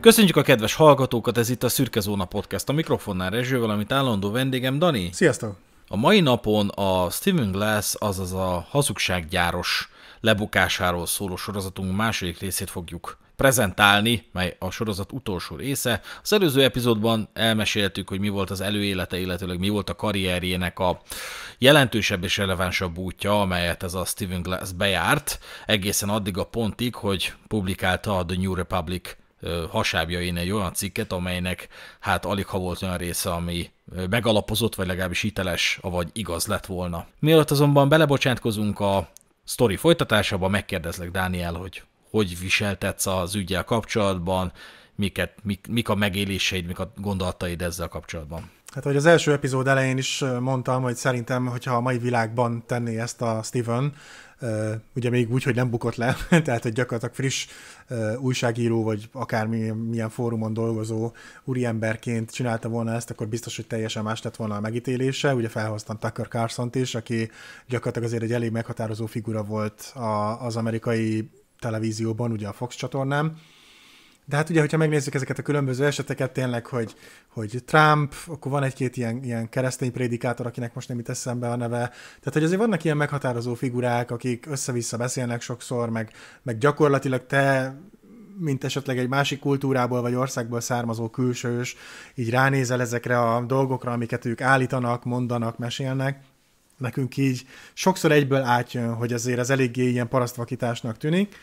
Köszönjük a kedves hallgatókat, ez itt a Szürke Zóna Podcast. A mikrofonnál Rezső, valamint állandó vendégem Dani. Sziasztok! A mai napon a Steven Glass, azaz a hazugsággyáros lebukásáról szóló sorozatunk második részét fogjuk prezentálni, mely a sorozat utolsó része. Az előző epizódban elmeséltük, hogy mi volt az előélete, illetőleg mi volt a karrierjének a jelentősebb és relevánsabb útja, amelyet ez a Steven Glass bejárt, egészen addig a pontig, hogy publikálta a The New Republic hasábjain egy olyan cikket, amelynek hát alig ha volt olyan része, ami megalapozott, vagy legalábbis hiteles, vagy igaz lett volna. Mielőtt azonban belebocsátkozunk a sztori folytatásába, megkérdezlek Dániel, hogy hogy viseltetsz az ügyel kapcsolatban, miket, mik, mik a megéléseid, mik a gondolataid ezzel kapcsolatban? Hát, hogy az első epizód elején is mondtam, hogy szerintem, hogyha a mai világban tenné ezt a Steven, ugye még úgy, hogy nem bukott le, tehát egy gyakorlatilag friss újságíró, vagy akármilyen milyen fórumon dolgozó úriemberként csinálta volna ezt, akkor biztos, hogy teljesen más lett volna a megítélése. Ugye felhoztam Tucker carlson is, aki gyakorlatilag azért egy elég meghatározó figura volt az amerikai televízióban, ugye a Fox csatornán, de hát ugye, hogyha megnézzük ezeket a különböző eseteket, tényleg, hogy, hogy Trump, akkor van egy-két ilyen, ilyen keresztény prédikátor, akinek most nem itt eszembe a neve. Tehát, hogy azért vannak ilyen meghatározó figurák, akik össze-vissza beszélnek sokszor, meg, meg gyakorlatilag te mint esetleg egy másik kultúrából vagy országból származó külsős, így ránézel ezekre a dolgokra, amiket ők állítanak, mondanak, mesélnek, nekünk így sokszor egyből átjön, hogy azért ez eléggé ilyen parasztvakításnak tűnik,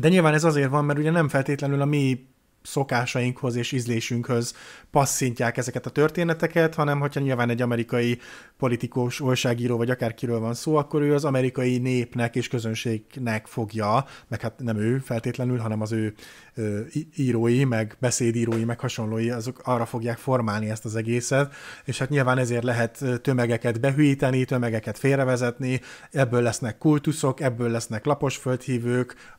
de nyilván ez azért van, mert ugye nem feltétlenül a mi szokásainkhoz és ízlésünkhöz passzintják ezeket a történeteket, hanem hogyha nyilván egy amerikai politikus, újságíró vagy akárkiről van szó, akkor ő az amerikai népnek és közönségnek fogja, meg hát nem ő feltétlenül, hanem az ő írói, meg beszédírói, meg hasonlói, azok arra fogják formálni ezt az egészet, és hát nyilván ezért lehet tömegeket behűíteni, tömegeket félrevezetni, ebből lesznek kultuszok, ebből lesznek lapos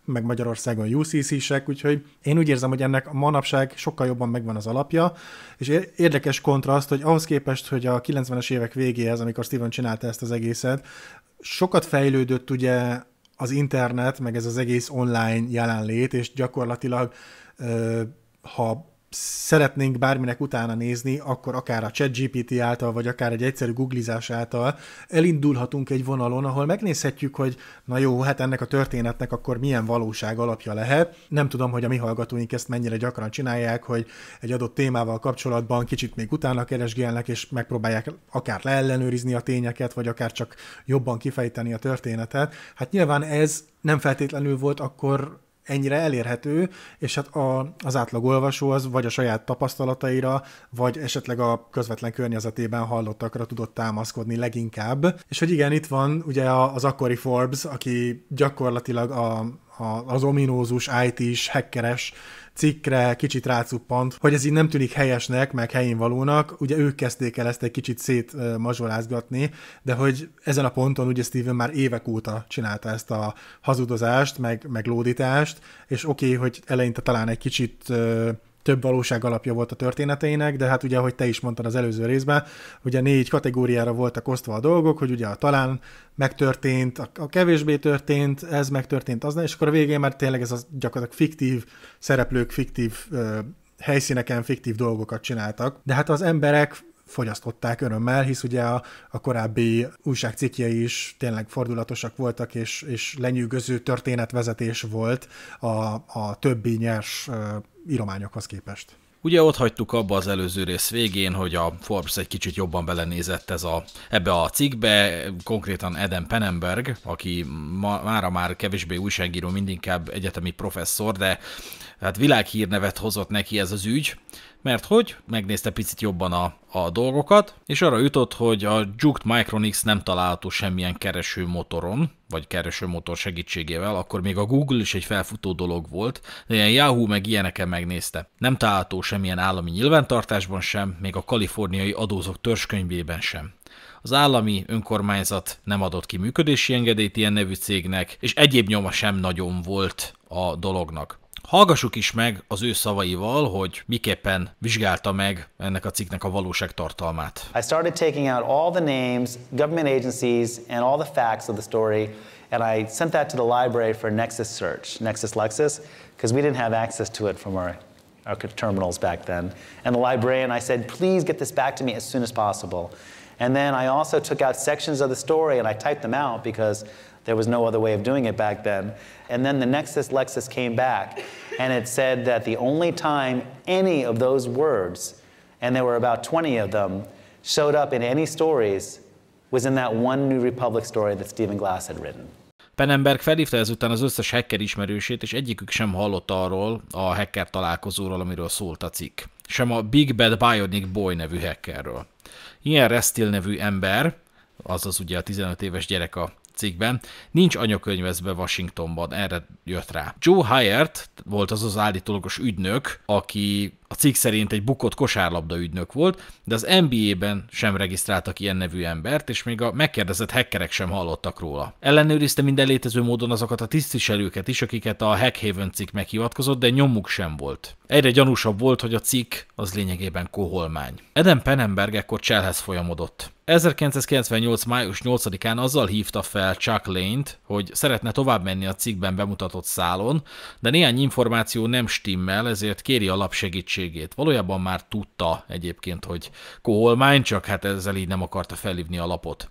meg Magyarországon UCC-sek, úgyhogy én úgy érzem, hogy ennek manapság sokkal jobban megvan az alapja, és érdekes kontraszt, hogy ahhoz képest, hogy a 90-es évek végéhez, amikor Steven csinálta ezt az egészet, sokat fejlődött ugye az internet, meg ez az egész online jelenlét, és gyakorlatilag ha szeretnénk bárminek utána nézni, akkor akár a ChatGPT által, vagy akár egy egyszerű googlizás által elindulhatunk egy vonalon, ahol megnézhetjük, hogy na jó, hát ennek a történetnek akkor milyen valóság alapja lehet. Nem tudom, hogy a mi hallgatóink ezt mennyire gyakran csinálják, hogy egy adott témával kapcsolatban kicsit még utána keresgélnek, és megpróbálják akár leellenőrizni a tényeket, vagy akár csak jobban kifejteni a történetet. Hát nyilván ez nem feltétlenül volt akkor ennyire elérhető, és hát a, az átlag olvasó az vagy a saját tapasztalataira, vagy esetleg a közvetlen környezetében hallottakra tudott támaszkodni leginkább. És hogy igen, itt van ugye az akkori Forbes, aki gyakorlatilag a, a, az ominózus IT-s, hackeres cikkre kicsit rácuppant, hogy ez így nem tűnik helyesnek, meg helyén valónak. Ugye ők kezdték el ezt egy kicsit szétmazsolázgatni, de hogy ezen a ponton ugye Steven már évek óta csinálta ezt a hazudozást, meg, meg lódítást, és oké, okay, hogy eleinte talán egy kicsit több valóság alapja volt a történeteinek, de hát ugye, ahogy te is mondtad az előző részben, ugye négy kategóriára voltak osztva a dolgok, hogy ugye a talán megtörtént, a, kevésbé történt, ez megtörtént, az nem, és akkor a végén már tényleg ez a gyakorlatilag fiktív szereplők, fiktív ö, helyszíneken fiktív dolgokat csináltak. De hát az emberek fogyasztották örömmel, hisz ugye a, a korábbi újságcikkjei is tényleg fordulatosak voltak, és, és lenyűgöző történetvezetés volt a, a többi nyers írományokhoz képest. Ugye ott hagytuk abba az előző rész végén, hogy a Forbes egy kicsit jobban belenézett ez a, ebbe a cikkbe, konkrétan Eden Penenberg, aki ma, mára már kevésbé újságíró, mindinkább egyetemi professzor, de hát világhírnevet hozott neki ez az ügy, mert hogy megnézte picit jobban a, a dolgokat, és arra jutott, hogy a Juked Micronix nem található semmilyen kereső motoron, vagy kereső motor segítségével, akkor még a Google is egy felfutó dolog volt, de ilyen Yahoo meg ilyeneken megnézte. Nem található semmilyen állami nyilvántartásban sem, még a kaliforniai adózók törskönyvében sem az állami önkormányzat nem adott ki működési engedélyt ilyen nevű cégnek, és egyéb nyoma sem nagyon volt a dolognak. Hallgassuk is meg az ő szavaival, hogy miképpen vizsgálta meg ennek a cikknek a valóság tartalmát. I started taking out all the names, government agencies and all the facts of the story and I sent that to the library for Nexus search, Nexus Lexus, because we didn't have access to it from our our terminals back then. And the librarian, I said, please get this back to me as soon as possible. And then I also took out sections of the story and I typed them out because There was no other way of doing it back then. And then the Nexus Lexus came back and it said that the only time any of those words, and there were about 20 of them, showed up in any stories was in that one New Republic story that Stephen Glass had written. Penenberg felhívta ezután az összes hacker ismerősét, és egyikük sem hallott arról a hacker találkozóról, amiről szólt a cikk. Sem a Big Bad Bionic Boy nevű hackerről. Ilyen Restil nevű ember, azaz ugye a 15 éves gyerek a cikkben, nincs anyakönyvezve Washingtonban, erre jött rá. Joe Hyatt volt az az állítólagos ügynök, aki a cikk szerint egy bukott kosárlabda ügynök volt, de az NBA-ben sem regisztráltak ilyen nevű embert, és még a megkérdezett hackerek sem hallottak róla. Ellenőrizte minden létező módon azokat a tisztviselőket is, akiket a Hackhaven cikk meghivatkozott, de nyomuk sem volt. Egyre gyanúsabb volt, hogy a cikk az lényegében koholmány. Eden Penenberg ekkor cselhez folyamodott. 1998. május 8-án azzal hívta fel Chuck Lane-t, hogy szeretne tovább menni a cikkben bemutatott szálon, de néhány információ nem stimmel, ezért kéri a lap segítségét tehetségét. Valójában már tudta egyébként, hogy koholmány, csak hát ezzel így nem akarta felhívni a lapot.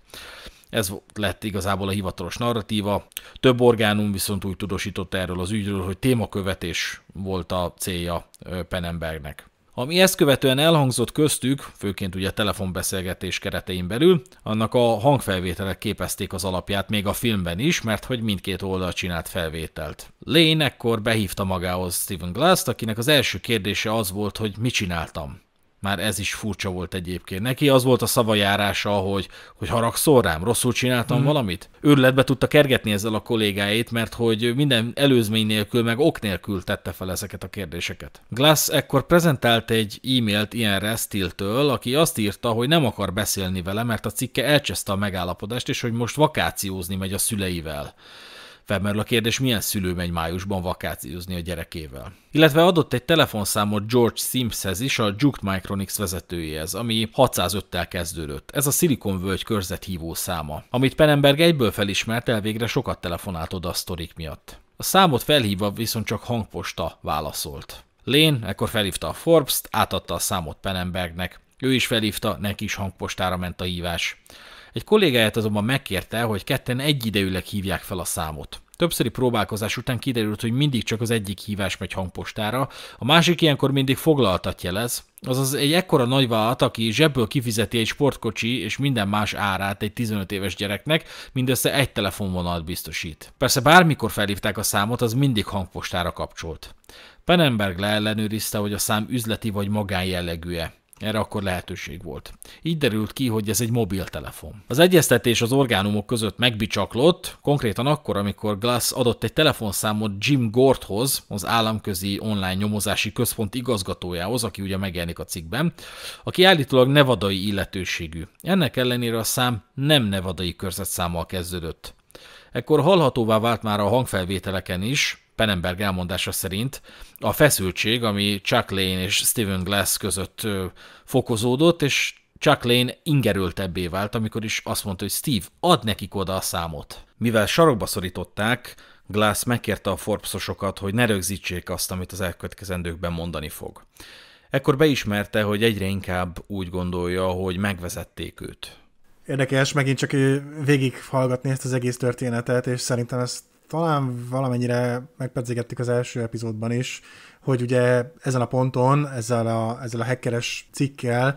Ez lett igazából a hivatalos narratíva. Több orgánum viszont úgy tudósított erről az ügyről, hogy témakövetés volt a célja Penembergnek. Ami ezt követően elhangzott köztük, főként ugye telefonbeszélgetés keretein belül, annak a hangfelvételek képezték az alapját még a filmben is, mert hogy mindkét oldal csinált felvételt. Lane ekkor behívta magához Steven Glass-t, akinek az első kérdése az volt, hogy mit csináltam. Már ez is furcsa volt egyébként. Neki az volt a szavajárása, hogy, hogy haragszol rám, rosszul csináltam hmm. valamit. Őrületbe tudta kergetni ezzel a kollégáit, mert hogy minden előzmény nélkül, meg ok nélkül tette fel ezeket a kérdéseket. Glass ekkor prezentált egy e-mailt ilyen Restiltől, aki azt írta, hogy nem akar beszélni vele, mert a cikke elcseszte a megállapodást, és hogy most vakációzni megy a szüleivel. Felmerül a kérdés, milyen szülő megy májusban vakációzni a gyerekével. Illetve adott egy telefonszámot George Simpshez is, a Juked Micronics vezetőjéhez, ami 605-tel kezdődött. Ez a völgy körzet hívó száma, amit Penenberg egyből felismert, elvégre sokat telefonált oda a sztorik miatt. A számot felhívva viszont csak hangposta válaszolt. Lén ekkor felhívta a Forbes-t, átadta a számot Penenbergnek. Ő is felhívta, neki is hangpostára ment a hívás. Egy kollégáját azonban megkérte, hogy ketten egyidejűleg hívják fel a számot. Többszöri próbálkozás után kiderült, hogy mindig csak az egyik hívás megy hangpostára, a másik ilyenkor mindig foglaltat jelez, azaz egy ekkora nagyvállalat, aki zsebből kifizeti egy sportkocsi és minden más árát egy 15 éves gyereknek, mindössze egy telefonvonalat biztosít. Persze bármikor felhívták a számot, az mindig hangpostára kapcsolt. Penenberg leellenőrizte, hogy a szám üzleti vagy magánjellegű-e. Erre akkor lehetőség volt. Így derült ki, hogy ez egy mobiltelefon. Az egyeztetés az orgánumok között megbicsaklott, konkrétan akkor, amikor Glass adott egy telefonszámot Jim Gorthoz, az államközi online nyomozási központ igazgatójához, aki ugye megjelenik a cikkben, aki állítólag nevadai illetőségű. Ennek ellenére a szám nem nevadai körzetszámmal kezdődött. Ekkor hallhatóvá vált már a hangfelvételeken is, Penenberg elmondása szerint, a feszültség, ami Chuck Lane és Steven Glass között fokozódott, és Chuck Lane ingerültebbé vált, amikor is azt mondta, hogy Steve, ad nekik oda a számot. Mivel sarokba szorították, Glass megkérte a Forbesosokat, hogy ne rögzítsék azt, amit az elkövetkezendőkben mondani fog. Ekkor beismerte, hogy egyre inkább úgy gondolja, hogy megvezették őt. Érdekes megint csak végighallgatni ezt az egész történetet, és szerintem ezt talán valamennyire megpedzégettük az első epizódban is, hogy ugye ezen a ponton, ezzel a, ezzel a hackeres cikkel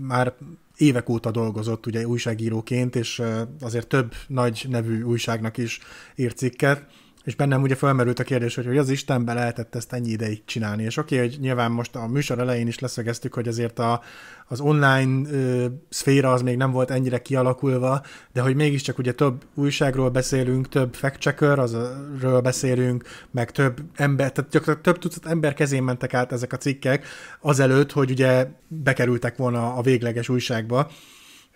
már évek óta dolgozott ugye újságíróként, és azért több nagy nevű újságnak is írt cikket, és bennem ugye felmerült a kérdés, hogy, hogy az Istenbe lehetett ezt ennyi ideig csinálni. És oké, okay, hogy nyilván most a műsor elején is leszögeztük, hogy azért a, az online ö, szféra az még nem volt ennyire kialakulva, de hogy mégiscsak ugye több újságról beszélünk, több fact-checker, azról beszélünk, meg több ember, tehát gyakorlatilag több tucat ember kezén mentek át ezek a cikkek azelőtt, hogy ugye bekerültek volna a végleges újságba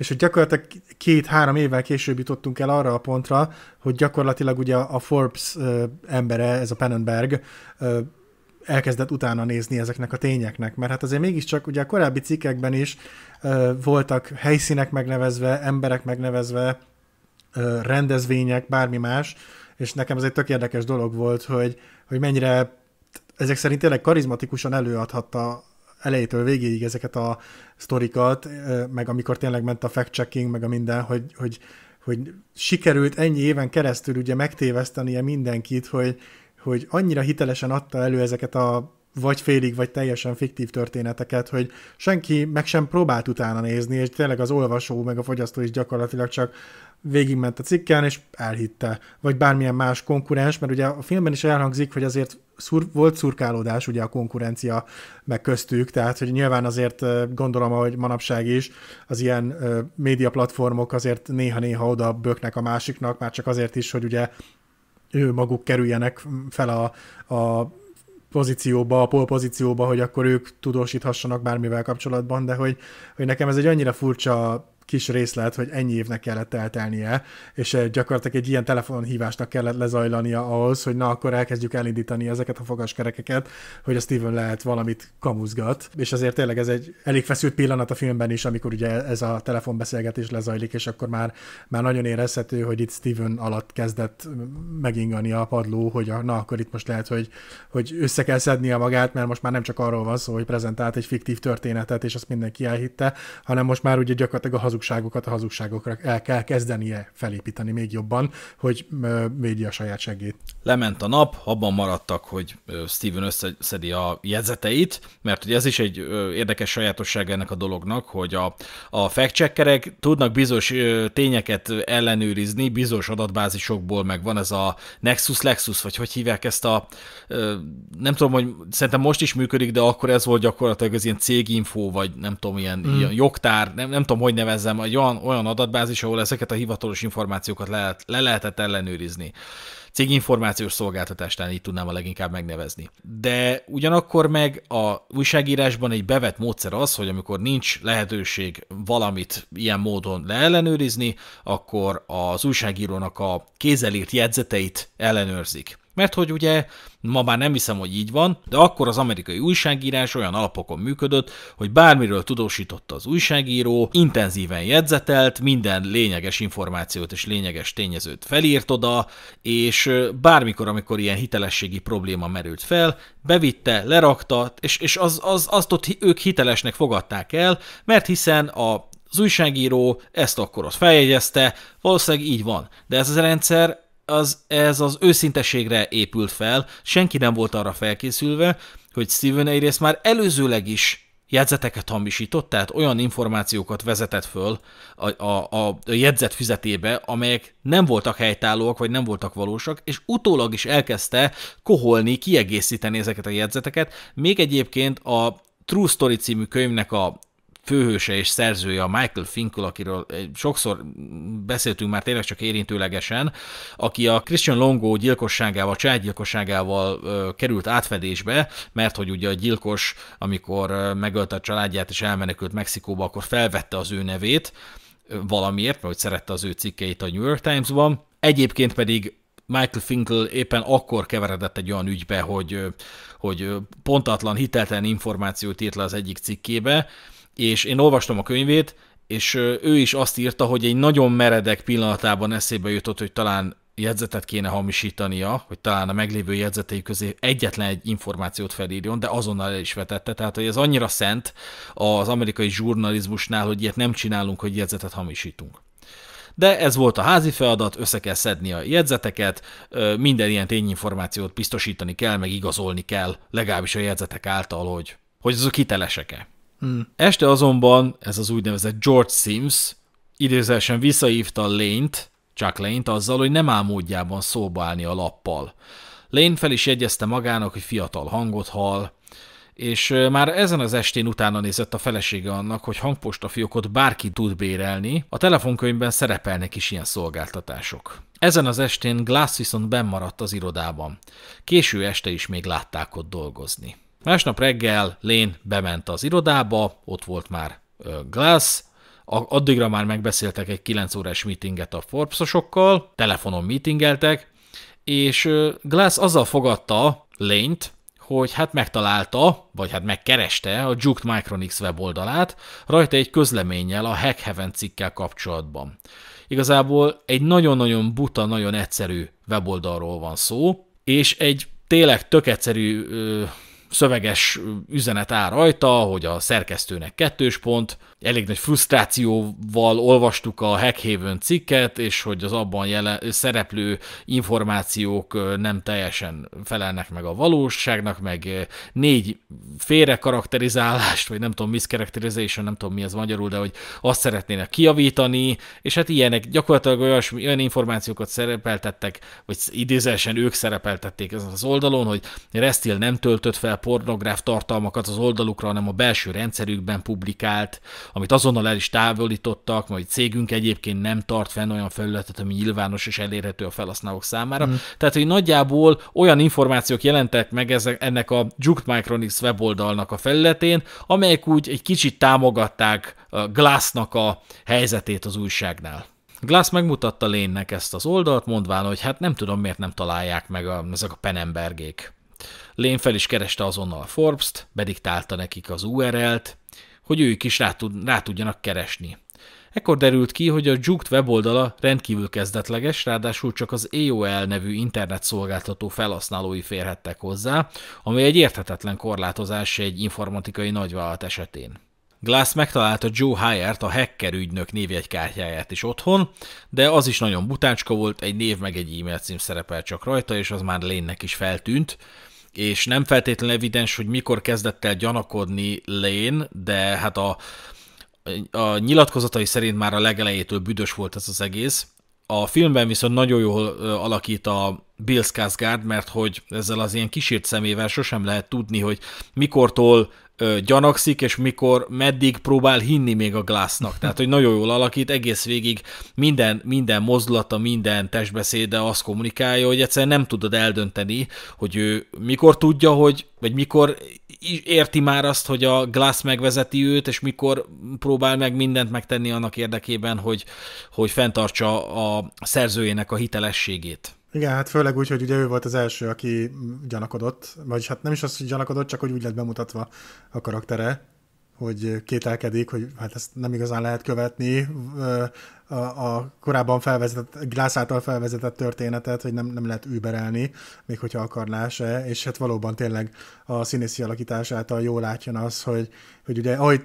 és hogy gyakorlatilag két-három évvel később jutottunk el arra a pontra, hogy gyakorlatilag ugye a Forbes embere, ez a Pennenberg, elkezdett utána nézni ezeknek a tényeknek, mert hát azért mégiscsak ugye a korábbi cikkekben is ö, voltak helyszínek megnevezve, emberek megnevezve, ö, rendezvények, bármi más, és nekem ez egy tök érdekes dolog volt, hogy, hogy mennyire ezek szerint tényleg karizmatikusan előadhatta elejétől végéig ezeket a sztorikat, meg amikor tényleg ment a fact-checking, meg a minden, hogy, hogy, hogy sikerült ennyi éven keresztül ugye megtévesztenie mindenkit, hogy, hogy annyira hitelesen adta elő ezeket a vagy félig, vagy teljesen fiktív történeteket, hogy senki meg sem próbált utána nézni, és tényleg az olvasó meg a fogyasztó is gyakorlatilag csak végigment a cikken, és elhitte. Vagy bármilyen más konkurens, mert ugye a filmben is elhangzik, hogy azért szur- volt szurkálódás ugye a konkurencia meg köztük, tehát hogy nyilván azért gondolom, hogy manapság is az ilyen média platformok azért néha-néha oda böknek a másiknak, már csak azért is, hogy ugye ő maguk kerüljenek fel a, a pozícióba, a pol pozícióba, hogy akkor ők tudósíthassanak bármivel kapcsolatban, de hogy, hogy nekem ez egy annyira furcsa kis részlet, hogy ennyi évnek kellett eltelnie, és eh, gyakorlatilag egy ilyen telefonhívásnak kellett lezajlania ahhoz, hogy na akkor elkezdjük elindítani ezeket a fogaskerekeket, hogy a Steven lehet valamit kamuzgat, és azért tényleg ez egy elég feszült pillanat a filmben is, amikor ugye ez a telefonbeszélgetés lezajlik, és akkor már, már nagyon érezhető, hogy itt Steven alatt kezdett mm, megingani a padló, hogy a, na akkor itt most lehet, hogy, hogy össze kell szednie magát, mert most már nem csak arról van szó, hogy prezentált egy fiktív történetet, és azt mindenki elhitte, hanem most már ugye gyakorlatilag a hazugságokat a hazugságokra el kell kezdenie felépíteni még jobban, hogy védje a saját segít. Lement a nap, abban maradtak, hogy Steven összeszedi a jegyzeteit, mert ugye ez is egy érdekes sajátosság ennek a dolognak, hogy a, a fact tudnak bizonyos tényeket ellenőrizni, bizonyos adatbázisokból, meg van ez a Nexus Lexus, vagy hogy hívják ezt a, nem tudom, hogy szerintem most is működik, de akkor ez volt gyakorlatilag az ilyen céginfo, vagy nem tudom, ilyen, mm. ilyen jogtár, nem, nem tudom, hogy nevez jelzem, egy olyan, olyan adatbázis, ahol ezeket a hivatalos információkat le, le lehetett ellenőrizni. Céginformációs szolgáltatásnál így tudnám a leginkább megnevezni. De ugyanakkor meg a újságírásban egy bevett módszer az, hogy amikor nincs lehetőség valamit ilyen módon leellenőrizni, akkor az újságírónak a kézelírt jegyzeteit ellenőrzik. Mert hogy ugye ma már nem hiszem, hogy így van, de akkor az amerikai újságírás olyan alapokon működött, hogy bármiről tudósított az újságíró, intenzíven jegyzetelt, minden lényeges információt és lényeges tényezőt felírt oda, és bármikor, amikor ilyen hitelességi probléma merült fel, bevitte, lerakta, és, és az, az, azt ott ők hitelesnek fogadták el, mert hiszen a az újságíró ezt akkor ott feljegyezte, valószínűleg így van. De ez a rendszer az, ez az őszinteségre épült fel, senki nem volt arra felkészülve, hogy Steven egyrészt már előzőleg is jegyzeteket hamisított, tehát olyan információkat vezetett föl a, a, a jegyzet füzetébe, amelyek nem voltak helytállóak, vagy nem voltak valósak, és utólag is elkezdte koholni, kiegészíteni ezeket a jegyzeteket. Még egyébként a True Story című könyvnek a főhőse és szerzője, a Michael Finkel, akiről eh, sokszor beszéltünk már tényleg csak érintőlegesen, aki a Christian Longo gyilkosságával, családgyilkosságával került átfedésbe, mert hogy ugye a gyilkos, amikor megölte a családját és elmenekült Mexikóba, akkor felvette az ő nevét, valamiért, mert hogy szerette az ő cikkeit a New York Times-ban. Egyébként pedig Michael Finkel éppen akkor keveredett egy olyan ügybe, hogy, hogy pontatlan, hiteltelen információt írt le az egyik cikkébe, és én olvastam a könyvét, és ő is azt írta, hogy egy nagyon meredek pillanatában eszébe jutott, hogy talán jegyzetet kéne hamisítania, hogy talán a meglévő jegyzetei közé egyetlen egy információt felírjon, de azonnal el is vetette. Tehát, hogy ez annyira szent az amerikai zsurnalizmusnál, hogy ilyet nem csinálunk, hogy jegyzetet hamisítunk. De ez volt a házi feladat, össze kell szedni a jegyzeteket, minden ilyen tényinformációt biztosítani kell, meg igazolni kell, legalábbis a jegyzetek által, hogy, hogy azok hitelesek-e. Mm. Este azonban ez az úgynevezett George Sims idézősen visszaívta Lényt, csak Lényt azzal, hogy nem álmódjában szóba állni a lappal. Lane fel is jegyezte magának, hogy fiatal hangot hall, és már ezen az estén utána nézett a felesége annak, hogy hangpostafiókot bárki tud bérelni, a telefonkönyvben szerepelnek is ilyen szolgáltatások. Ezen az estén Glass viszont bennmaradt az irodában. Késő este is még látták ott dolgozni. Másnap reggel Lén bement az irodába, ott volt már Glass, addigra már megbeszéltek egy 9 órás meetinget a Forbesosokkal, telefonon meetingeltek, és Glass azzal fogadta Lényt, hogy hát megtalálta, vagy hát megkereste a Juked Micronix weboldalát, rajta egy közleménnyel a Hack Heaven cikkel kapcsolatban. Igazából egy nagyon-nagyon buta, nagyon egyszerű weboldalról van szó, és egy tényleg tök egyszerű ö, szöveges üzenet áll rajta, hogy a szerkesztőnek kettős pont, elég nagy frusztrációval olvastuk a Hackhaven cikket, és hogy az abban jelen, szereplő információk nem teljesen felelnek meg a valóságnak, meg négy félre karakterizálást, vagy nem tudom, mischaracterization, nem tudom mi az magyarul, de hogy azt szeretnének kiavítani és hát ilyenek, gyakorlatilag olyasmi, olyan információkat szerepeltettek, vagy idézelsen ők szerepeltették ezen az oldalon, hogy Restil nem töltött fel pornográf tartalmakat az oldalukra, hanem a belső rendszerükben publikált, amit azonnal el is távolítottak, majd cégünk egyébként nem tart fenn olyan felületet, ami nyilvános és elérhető a felhasználók számára. Mm. Tehát, hogy nagyjából olyan információk jelentek meg ezek, ennek a Juke Micronics weboldalnak a felületén, amelyek úgy egy kicsit támogatták Glassnak a helyzetét az újságnál. Glass megmutatta Lénnek ezt az oldalt, mondván, hogy hát nem tudom, miért nem találják meg a, ezek a penembergék. Lén fel is kereste azonnal a Forbes-t, bediktálta nekik az URL-t, hogy ők is rá, tud, rá tudjanak keresni. Ekkor derült ki, hogy a Jukt weboldala rendkívül kezdetleges, ráadásul csak az AOL nevű internetszolgáltató felhasználói férhettek hozzá, ami egy érthetetlen korlátozás egy informatikai nagyvállalat esetén. Glass megtalálta Joe hire a hacker ügynök névjegykártyáját is otthon, de az is nagyon butácska volt, egy név meg egy e-mail cím szerepel csak rajta, és az már lénynek is feltűnt, és nem feltétlenül evidens, hogy mikor kezdett el gyanakodni Lane, de hát a, a nyilatkozatai szerint már a legelejétől büdös volt ez az egész. A filmben viszont nagyon jól alakít a Bill Skarsgård, mert hogy ezzel az ilyen kísért szemével sosem lehet tudni, hogy mikortól ö, gyanakszik, és mikor, meddig próbál hinni még a Glassnak. Tehát, hogy nagyon jól alakít, egész végig minden, minden mozdulata, minden testbeszéde azt kommunikálja, hogy egyszerűen nem tudod eldönteni, hogy ő mikor tudja, hogy, vagy mikor érti már azt, hogy a Glass megvezeti őt, és mikor próbál meg mindent megtenni annak érdekében, hogy, hogy fenntartsa a szerzőjének a hitelességét. Igen, hát főleg úgy, hogy ugye ő volt az első, aki gyanakodott, vagyis hát nem is az, hogy gyanakodott, csak hogy úgy lett bemutatva a karaktere, hogy kételkedik, hogy hát ezt nem igazán lehet követni a, a korábban felvezetett, Glász által felvezetett történetet, hogy nem, nem lehet überelni, még hogyha akarná se, és hát valóban tényleg a színészi alakítás által jól látjon az, hogy, hogy ugye ahogy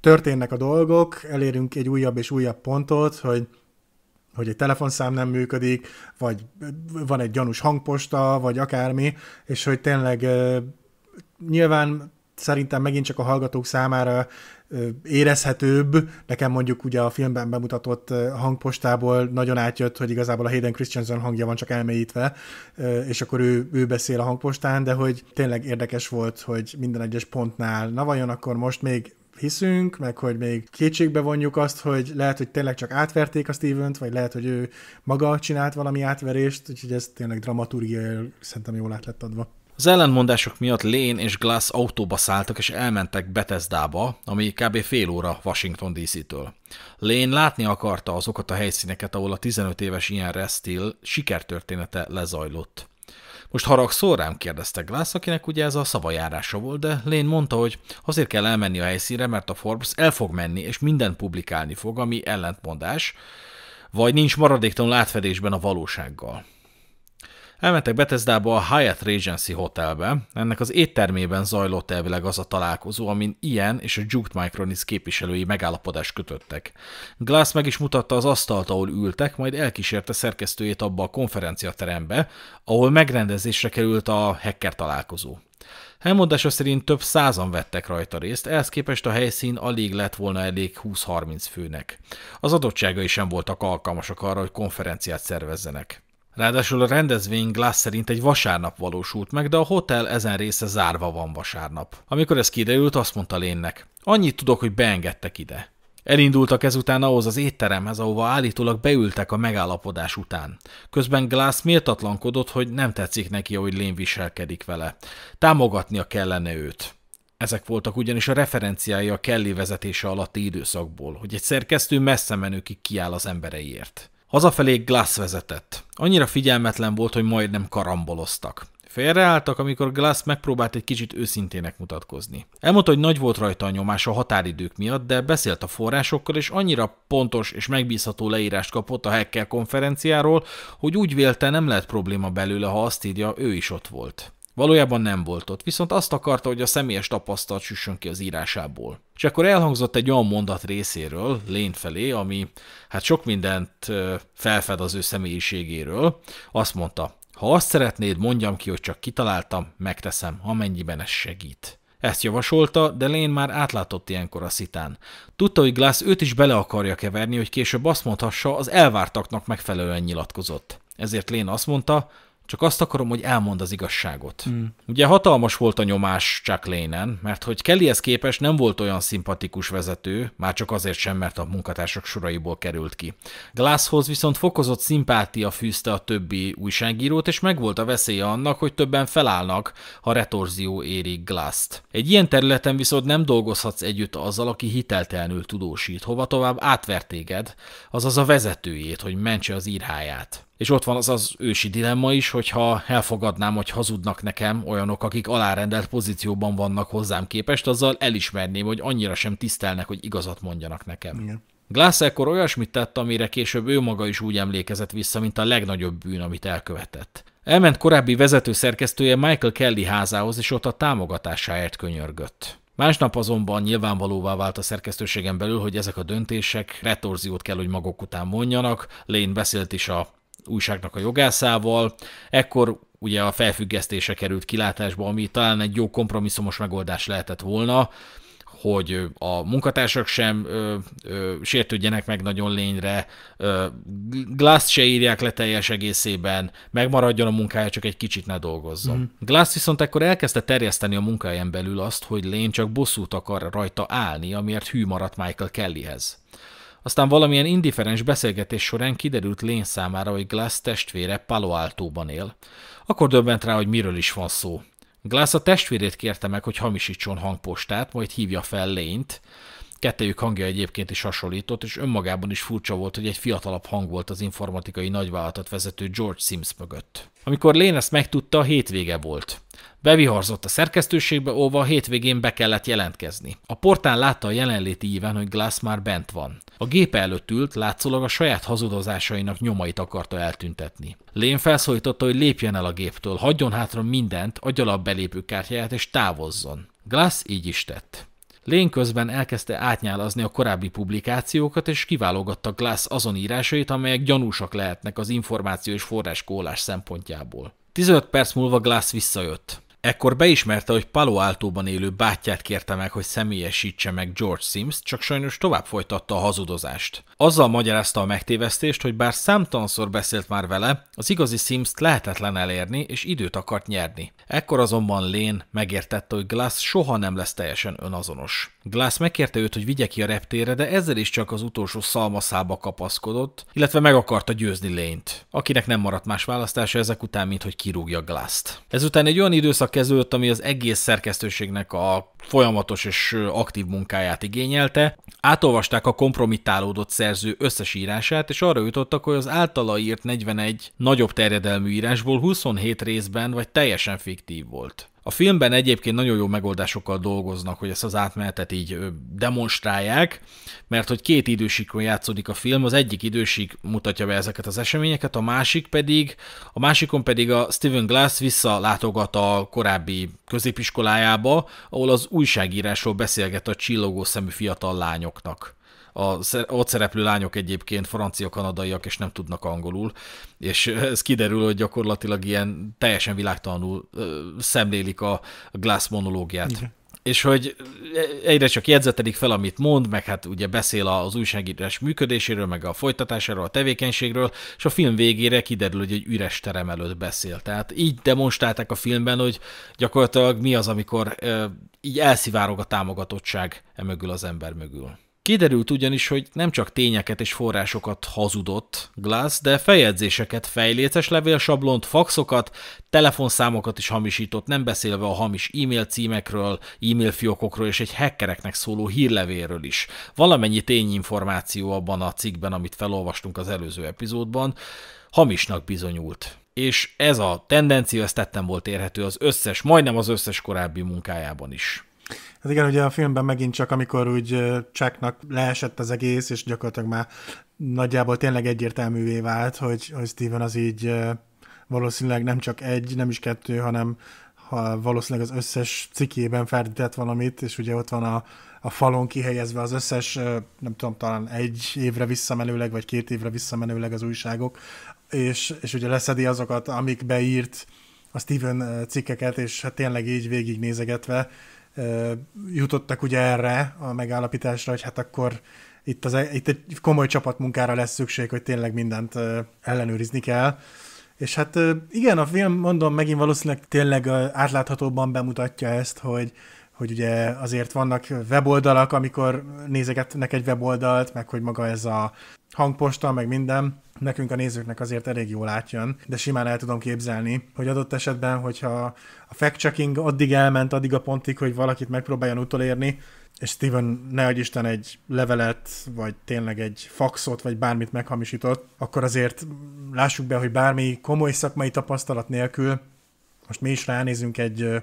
történnek a dolgok, elérünk egy újabb és újabb pontot, hogy hogy egy telefonszám nem működik, vagy van egy gyanús hangposta, vagy akármi, és hogy tényleg nyilván szerintem megint csak a hallgatók számára érezhetőbb. Nekem mondjuk ugye a filmben bemutatott hangpostából nagyon átjött, hogy igazából a Hayden Christensen hangja van csak elmélyítve, és akkor ő, ő beszél a hangpostán, de hogy tényleg érdekes volt, hogy minden egyes pontnál, na vajon akkor most még hiszünk, meg hogy még kétségbe vonjuk azt, hogy lehet, hogy tényleg csak átverték a steven vagy lehet, hogy ő maga csinált valami átverést, úgyhogy ez tényleg dramaturgiai szerintem jól át lett adva. Az ellentmondások miatt Lane és Glass autóba szálltak és elmentek Bethesdába, ami kb. fél óra Washington DC-től. Lane látni akarta azokat a helyszíneket, ahol a 15 éves Ian Restill sikertörténete lezajlott. Most haragszol rám? kérdezte Glass, akinek ugye ez a szavajárása volt, de Lén mondta, hogy azért kell elmenni a helyszínre, mert a Forbes el fog menni, és minden publikálni fog, ami ellentmondás, vagy nincs maradéktalan átfedésben a valósággal. Elmentek Bethesdába a Hyatt Regency Hotelbe. Ennek az éttermében zajlott elvileg az a találkozó, amin ilyen és a Juked Micronis képviselői megállapodást kötöttek. Glass meg is mutatta az asztalt, ahol ültek, majd elkísérte szerkesztőjét abba a konferenciaterembe, ahol megrendezésre került a hacker találkozó. Elmondása szerint több százan vettek rajta részt, ehhez képest a helyszín alig lett volna elég 20-30 főnek. Az adottságai sem voltak alkalmasak arra, hogy konferenciát szervezzenek. Ráadásul a rendezvény Glass szerint egy vasárnap valósult meg, de a hotel ezen része zárva van vasárnap. Amikor ez kiderült, azt mondta Lénnek, annyit tudok, hogy beengedtek ide. Elindultak ezután ahhoz az étteremhez, ahova állítólag beültek a megállapodás után. Közben Glass méltatlankodott, hogy nem tetszik neki, ahogy Lén viselkedik vele. Támogatnia kellene őt. Ezek voltak ugyanis a referenciái a Kelly vezetése alatti időszakból, hogy egy szerkesztő messze menőkig kiáll az embereiért. Hazafelé Glass vezetett. Annyira figyelmetlen volt, hogy majdnem karamboloztak. Félreálltak, amikor Glass megpróbált egy kicsit őszintének mutatkozni. Elmondta, hogy nagy volt rajta a nyomás a határidők miatt, de beszélt a forrásokkal, és annyira pontos és megbízható leírást kapott a hacker konferenciáról, hogy úgy vélte nem lehet probléma belőle, ha azt írja, ő is ott volt. Valójában nem volt ott, viszont azt akarta, hogy a személyes tapasztalat süssön ki az írásából. És akkor elhangzott egy olyan mondat részéről, Lén felé, ami hát sok mindent felfed az ő személyiségéről. Azt mondta, ha azt szeretnéd, mondjam ki, hogy csak kitaláltam, megteszem, amennyiben ez segít. Ezt javasolta, de Lén már átlátott ilyenkor a szitán. Tudta, hogy Glass őt is bele akarja keverni, hogy később azt mondhassa, az elvártaknak megfelelően nyilatkozott. Ezért Lén azt mondta, csak azt akarom, hogy elmond az igazságot. Mm. Ugye hatalmas volt a nyomás Chuck Lane-en, mert hogy Kellyhez képest nem volt olyan szimpatikus vezető, már csak azért sem, mert a munkatársak soraiból került ki. Glasshoz viszont fokozott szimpátia fűzte a többi újságírót, és megvolt a veszélye annak, hogy többen felállnak, ha retorzió éri Glass-t. Egy ilyen területen viszont nem dolgozhatsz együtt azzal, aki hiteltelenül tudósít, hova tovább átvertéged, azaz a vezetőjét, hogy mentse az írháját. És ott van az az ősi dilemma is, hogyha elfogadnám, hogy hazudnak nekem olyanok, akik alárendelt pozícióban vannak hozzám képest, azzal elismerném, hogy annyira sem tisztelnek, hogy igazat mondjanak nekem. Igen. Glass ekkor olyasmit tett, amire később ő maga is úgy emlékezett vissza, mint a legnagyobb bűn, amit elkövetett. Elment korábbi vezető szerkesztője Michael Kelly házához, és ott a támogatásáért könyörgött. Másnap azonban nyilvánvalóvá vált a szerkesztőségen belül, hogy ezek a döntések retorziót kell, hogy maguk után mondjanak. Lane beszélt is a újságnak a jogászával. Ekkor ugye a felfüggesztése került kilátásba, ami talán egy jó kompromisszumos megoldás lehetett volna, hogy a munkatársak sem ö, ö, sértődjenek meg nagyon lényre, ö, Glass se írják le teljes egészében, megmaradjon a munkája, csak egy kicsit ne dolgozzon. Mm. Glass viszont ekkor elkezdte terjeszteni a munkáján belül azt, hogy lény csak bosszút akar rajta állni, amiért hű maradt Michael Kellyhez. Aztán valamilyen indiferens beszélgetés során kiderült lény számára, hogy Glass testvére Palo alto él. Akkor döbbent rá, hogy miről is van szó. Glass a testvérét kérte meg, hogy hamisítson hangpostát, majd hívja fel Lényt, Kettejük hangja egyébként is hasonlított, és önmagában is furcsa volt, hogy egy fiatalabb hang volt az informatikai nagyvállalatot vezető George Sims mögött. Amikor Lén ezt megtudta, a hétvége volt. Beviharzott a szerkesztőségbe, óva a hétvégén be kellett jelentkezni. A portán látta a jelenléti íven, hogy Glass már bent van. A gépe előtt ült, látszólag a saját hazudozásainak nyomait akarta eltüntetni. Lén felszólította, hogy lépjen el a géptől, hagyjon hátra mindent, adja a belépő kártyáját és távozzon. Glass így is tett. Lén közben elkezdte átnyálazni a korábbi publikációkat, és kiválogatta Glass azon írásait, amelyek gyanúsak lehetnek az információ és forráskólás szempontjából. 15 perc múlva Glass visszajött. Ekkor beismerte, hogy Palo Altóban élő bátyját kérte meg, hogy személyesítse meg George Sims, csak sajnos tovább folytatta a hazudozást. Azzal magyarázta a megtévesztést, hogy bár számtanszor beszélt már vele, az igazi sims lehetetlen elérni, és időt akart nyerni. Ekkor azonban Lén megértette, hogy Glass soha nem lesz teljesen önazonos. Glass megkérte őt, hogy vigye ki a reptére, de ezzel is csak az utolsó szalmaszába kapaszkodott, illetve meg akarta győzni Lényt, akinek nem maradt más választása ezek után, mint hogy kirúgja Glass-t. Ezután egy olyan időszak következőt, ami az egész szerkesztőségnek a folyamatos és aktív munkáját igényelte. Átolvasták a kompromittálódott szerző összes írását, és arra jutottak, hogy az általa írt 41 nagyobb terjedelmű írásból 27 részben vagy teljesen fiktív volt. A filmben egyébként nagyon jó megoldásokkal dolgoznak, hogy ezt az átmenetet így demonstrálják, mert hogy két idősíkon játszódik a film, az egyik idősík mutatja be ezeket az eseményeket, a másik pedig, a másikon pedig a Steven Glass visszalátogat a korábbi középiskolájába, ahol az újságírásról beszélget a csillogó szemű fiatal lányoknak a ott szereplő lányok egyébként francia-kanadaiak, és nem tudnak angolul, és ez kiderül, hogy gyakorlatilag ilyen teljesen világtalanul szemlélik a Glass monológiát. Igen és hogy egyre csak jegyzetelik fel, amit mond, meg hát ugye beszél az újságírás működéséről, meg a folytatásáról, a tevékenységről, és a film végére kiderül, hogy egy üres terem előtt beszél. Tehát így demonstrálták a filmben, hogy gyakorlatilag mi az, amikor így elszivárog a támogatottság emögül az ember mögül. Kiderült ugyanis, hogy nem csak tényeket és forrásokat hazudott Glass, de feljegyzéseket, fejléces levélsablont, faxokat, telefonszámokat is hamisított, nem beszélve a hamis e-mail címekről, e-mail fiókokról és egy hackereknek szóló hírlevéről is. Valamennyi tényinformáció abban a cikkben, amit felolvastunk az előző epizódban, hamisnak bizonyult. És ez a tendencia, ezt tettem volt érhető az összes, majdnem az összes korábbi munkájában is. Hát igen, ugye a filmben megint csak, amikor úgy Chucknak leesett az egész, és gyakorlatilag már nagyjából tényleg egyértelművé vált, hogy, hogy Steven az így valószínűleg nem csak egy, nem is kettő, hanem ha valószínűleg az összes cikkében ferdített valamit, és ugye ott van a, a falon kihelyezve az összes, nem tudom, talán egy évre visszamenőleg, vagy két évre visszamenőleg az újságok, és, és ugye leszedi azokat, amik beírt a Steven cikkeket, és hát tényleg így végignézegetve jutottak ugye erre a megállapításra, hogy hát akkor itt, az, e, itt egy komoly csapatmunkára lesz szükség, hogy tényleg mindent ellenőrizni kell. És hát igen, a film, mondom, megint valószínűleg tényleg átláthatóbban bemutatja ezt, hogy, hogy ugye azért vannak weboldalak, amikor nézegetnek egy weboldalt, meg hogy maga ez a hangposta, meg minden, nekünk a nézőknek azért elég jól átjön, de simán el tudom képzelni, hogy adott esetben, hogyha a fact-checking addig elment, addig a pontig, hogy valakit megpróbáljon utolérni, és Steven, ne adj Isten, egy levelet, vagy tényleg egy faxot, vagy bármit meghamisított, akkor azért lássuk be, hogy bármi komoly szakmai tapasztalat nélkül, most mi is ránézünk egy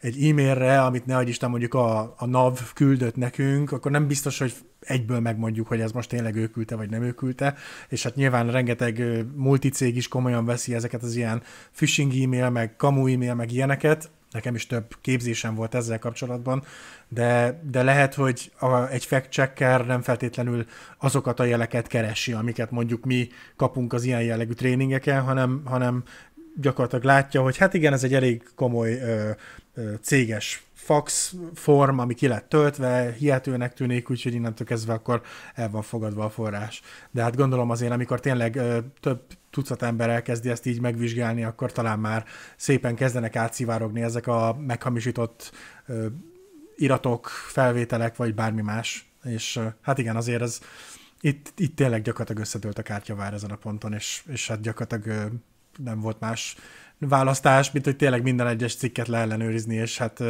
egy e-mailre, amit ne Isten mondjuk a, a NAV küldött nekünk, akkor nem biztos, hogy egyből megmondjuk, hogy ez most tényleg ő küldte, vagy nem ő küldte, és hát nyilván rengeteg multicég is komolyan veszi ezeket az ilyen phishing e-mail, meg kamu e-mail, meg ilyeneket, nekem is több képzésem volt ezzel kapcsolatban, de, de lehet, hogy a, egy fact checker nem feltétlenül azokat a jeleket keresi, amiket mondjuk mi kapunk az ilyen jellegű tréningeken, hanem, hanem gyakorlatilag látja, hogy hát igen, ez egy elég komoly ö, ö, céges fax form, ami ki lett töltve, hihetőnek tűnik, úgyhogy innentől kezdve akkor el van fogadva a forrás. De hát gondolom azért, amikor tényleg ö, több tucat ember elkezdi ezt így megvizsgálni, akkor talán már szépen kezdenek átszivárogni ezek a meghamisított ö, iratok, felvételek, vagy bármi más. És ö, hát igen, azért ez itt, itt tényleg gyakorlatilag összedőlt a kártyavár ezen a ponton, és, és hát gyakorlatilag nem volt más választás, mint hogy tényleg minden egyes cikket leellenőrizni, és hát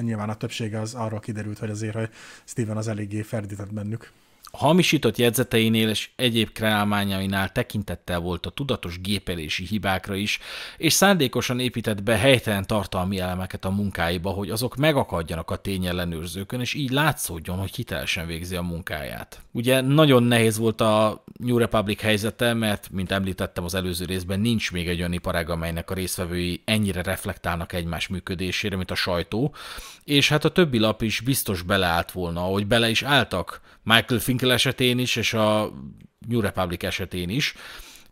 nyilván a többsége az arról kiderült, hogy azért, hogy Steven az eléggé ferdített bennük hamisított jegyzeteinél és egyéb kreálmányainál tekintettel volt a tudatos gépelési hibákra is, és szándékosan épített be helytelen tartalmi elemeket a munkáiba, hogy azok megakadjanak a tényellenőrzőkön, és így látszódjon, hogy hitelesen végzi a munkáját. Ugye nagyon nehéz volt a New Republic helyzete, mert, mint említettem az előző részben, nincs még egy olyan iparág, amelynek a részvevői ennyire reflektálnak egymás működésére, mint a sajtó, és hát a többi lap is biztos beleállt volna, hogy bele is álltak Michael Finkel esetén is, és a New Republic esetén is,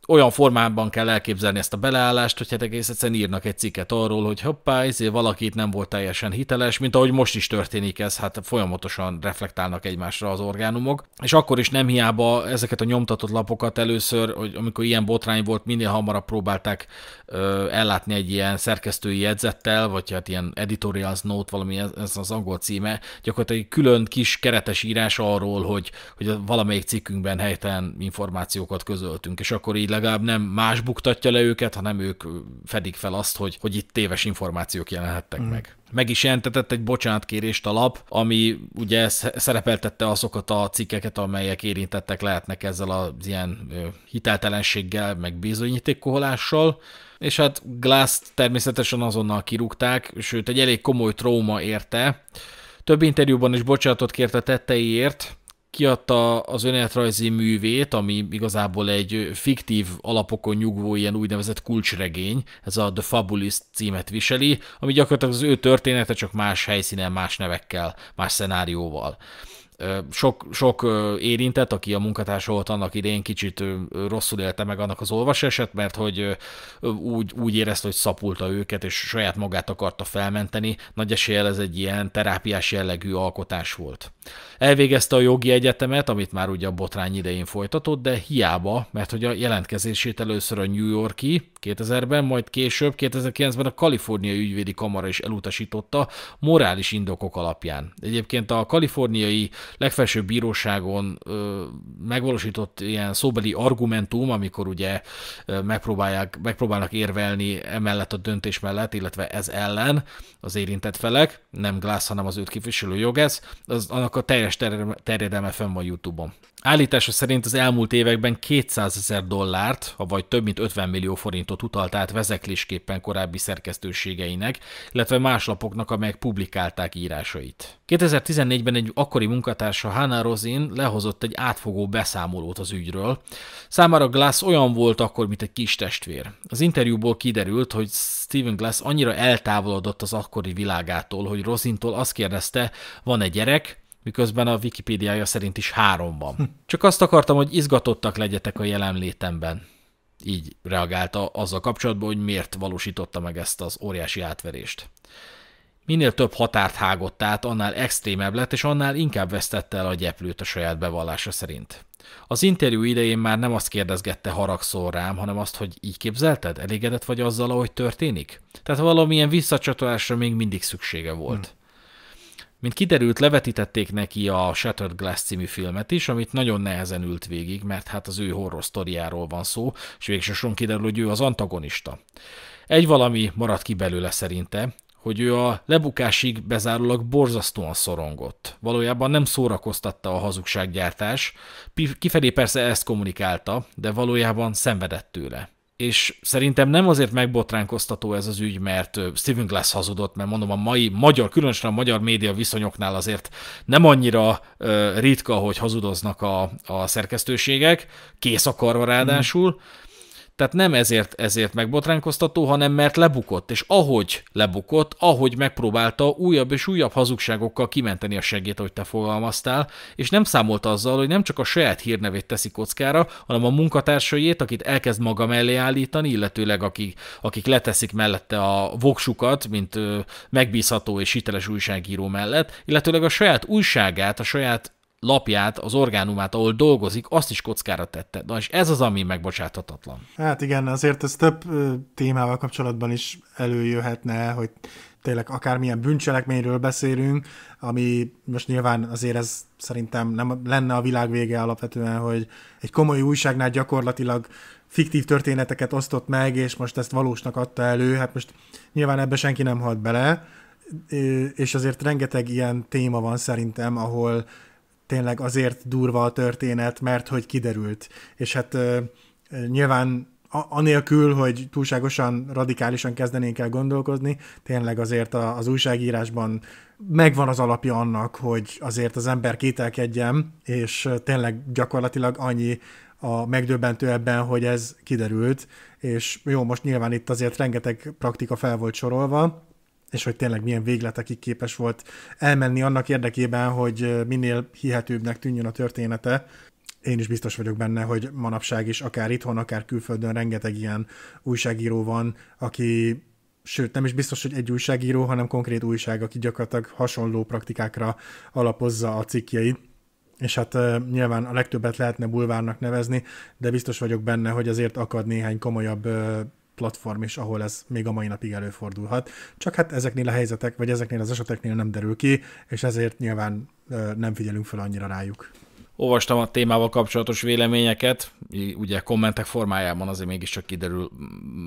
olyan formában kell elképzelni ezt a beleállást, hogy hát egész egyszerűen írnak egy cikket arról, hogy hoppá, ezért valaki itt nem volt teljesen hiteles, mint ahogy most is történik ez, hát folyamatosan reflektálnak egymásra az orgánumok, és akkor is nem hiába ezeket a nyomtatott lapokat először, hogy amikor ilyen botrány volt, minél hamarabb próbálták ö, ellátni egy ilyen szerkesztői jegyzettel, vagy hát ilyen editorials note, valami ez, ez az angol címe, gyakorlatilag egy külön kis keretes írás arról, hogy, hogy valamelyik cikkünkben helytelen információkat közöltünk, és akkor így legalább nem más buktatja le őket, hanem ők fedik fel azt, hogy, hogy itt téves információk jelenhettek mm. meg meg is jelentetett egy bocsánatkérést a lap, ami ugye szerepeltette azokat a cikkeket, amelyek érintettek lehetnek ezzel az ilyen hiteltelenséggel, meg bizonyítékkoholással, és hát glass természetesen azonnal kirúgták, sőt egy elég komoly trauma érte. Több interjúban is bocsánatot kérte tetteiért, kiadta az önéletrajzi művét, ami igazából egy fiktív alapokon nyugvó ilyen úgynevezett kulcsregény, ez a The Fabulist címet viseli, ami gyakorlatilag az ő története, csak más helyszínen, más nevekkel, más szenárióval sok, sok érintett, aki a munkatársa volt annak idején, kicsit rosszul élte meg annak az olvasását, mert hogy úgy, úgy érezte, hogy szapulta őket, és saját magát akarta felmenteni. Nagy esélye, ez egy ilyen terápiás jellegű alkotás volt. Elvégezte a jogi egyetemet, amit már ugye a botrány idején folytatott, de hiába, mert hogy a jelentkezését először a New Yorki 2000-ben, majd később 2009-ben a Kaliforniai Ügyvédi Kamara is elutasította morális indokok alapján. Egyébként a kaliforniai legfelsőbb bíróságon ö, megvalósított ilyen szóbeli argumentum, amikor ugye ö, megpróbálják, megpróbálnak érvelni emellett a döntés mellett, illetve ez ellen az érintett felek, nem Glass, hanem az őt képviselő jogász, az, annak a teljes terjedelme fenn van YouTube-on. Állítása szerint az elmúlt években 200 ezer dollárt, vagy több mint 50 millió forintot utalt át vezeklésképpen korábbi szerkesztőségeinek, illetve más lapoknak, amelyek publikálták írásait. 2014-ben egy akkori munkatársa Hannah Rosin lehozott egy átfogó beszámolót az ügyről. Számára Glass olyan volt akkor, mint egy kis testvér. Az interjúból kiderült, hogy Steven Glass annyira eltávolodott az akkori világától, hogy Rosintól azt kérdezte, van egy gyerek, miközben a Wikipédiája szerint is három van. Csak azt akartam, hogy izgatottak legyetek a jelenlétemben. Így reagálta azzal kapcsolatban, hogy miért valósította meg ezt az óriási átverést. Minél több határt hágott át, annál extrémebb lett, és annál inkább vesztette el a gyeplőt a saját bevallása szerint. Az interjú idején már nem azt kérdezgette haragszor rám, hanem azt, hogy így képzelted? Elégedett vagy azzal, ahogy történik? Tehát valamilyen visszacsatolásra még mindig szüksége volt. Hmm. Mint kiderült, levetítették neki a Shattered Glass című filmet is, amit nagyon nehezen ült végig, mert hát az ő horror sztoriáról van szó, és végsősorban kiderül, hogy ő az antagonista. Egy valami maradt ki belőle szerinte, hogy ő a lebukásig bezárólag borzasztóan szorongott. Valójában nem szórakoztatta a hazugsággyártás, kifelé persze ezt kommunikálta, de valójában szenvedett tőle és szerintem nem azért megbotránkoztató ez az ügy, mert Steven Glass hazudott, mert mondom, a mai magyar, különösen a magyar média viszonyoknál azért nem annyira ritka, hogy hazudoznak a, a szerkesztőségek, kész akarva mhm. ráadásul, mm tehát nem ezért, ezért megbotránkoztató, hanem mert lebukott, és ahogy lebukott, ahogy megpróbálta újabb és újabb hazugságokkal kimenteni a segét, ahogy te fogalmaztál, és nem számolt azzal, hogy nem csak a saját hírnevét teszi kockára, hanem a munkatársaiét, akit elkezd maga mellé állítani, illetőleg akik, akik leteszik mellette a voksukat, mint ö, megbízható és hiteles újságíró mellett, illetőleg a saját újságát, a saját lapját, az orgánumát, ahol dolgozik, azt is kockára tette. Na és ez az, ami megbocsáthatatlan. Hát igen, azért ez több témával kapcsolatban is előjöhetne, hogy tényleg akármilyen bűncselekményről beszélünk, ami most nyilván azért ez szerintem nem lenne a világ vége alapvetően, hogy egy komoly újságnál gyakorlatilag fiktív történeteket osztott meg, és most ezt valósnak adta elő, hát most nyilván ebbe senki nem halt bele, és azért rengeteg ilyen téma van szerintem, ahol tényleg azért durva a történet, mert hogy kiderült. És hát nyilván anélkül, hogy túlságosan radikálisan kezdenénk el gondolkozni, tényleg azért az újságírásban megvan az alapja annak, hogy azért az ember kételkedjen, és tényleg gyakorlatilag annyi a megdöbbentő ebben, hogy ez kiderült, és jó, most nyilván itt azért rengeteg praktika fel volt sorolva, és hogy tényleg milyen végletekig képes volt elmenni annak érdekében, hogy minél hihetőbbnek tűnjön a története. Én is biztos vagyok benne, hogy manapság is akár itthon, akár külföldön rengeteg ilyen újságíró van, aki sőt nem is biztos, hogy egy újságíró, hanem konkrét újság, aki gyakorlatilag hasonló praktikákra alapozza a cikkjeit és hát uh, nyilván a legtöbbet lehetne bulvárnak nevezni, de biztos vagyok benne, hogy azért akad néhány komolyabb uh, platform is, ahol ez még a mai napig előfordulhat. Csak hát ezeknél a helyzetek, vagy ezeknél az eseteknél nem derül ki, és ezért nyilván nem figyelünk fel annyira rájuk. Olvastam a témával kapcsolatos véleményeket, ugye kommentek formájában azért mégiscsak kiderül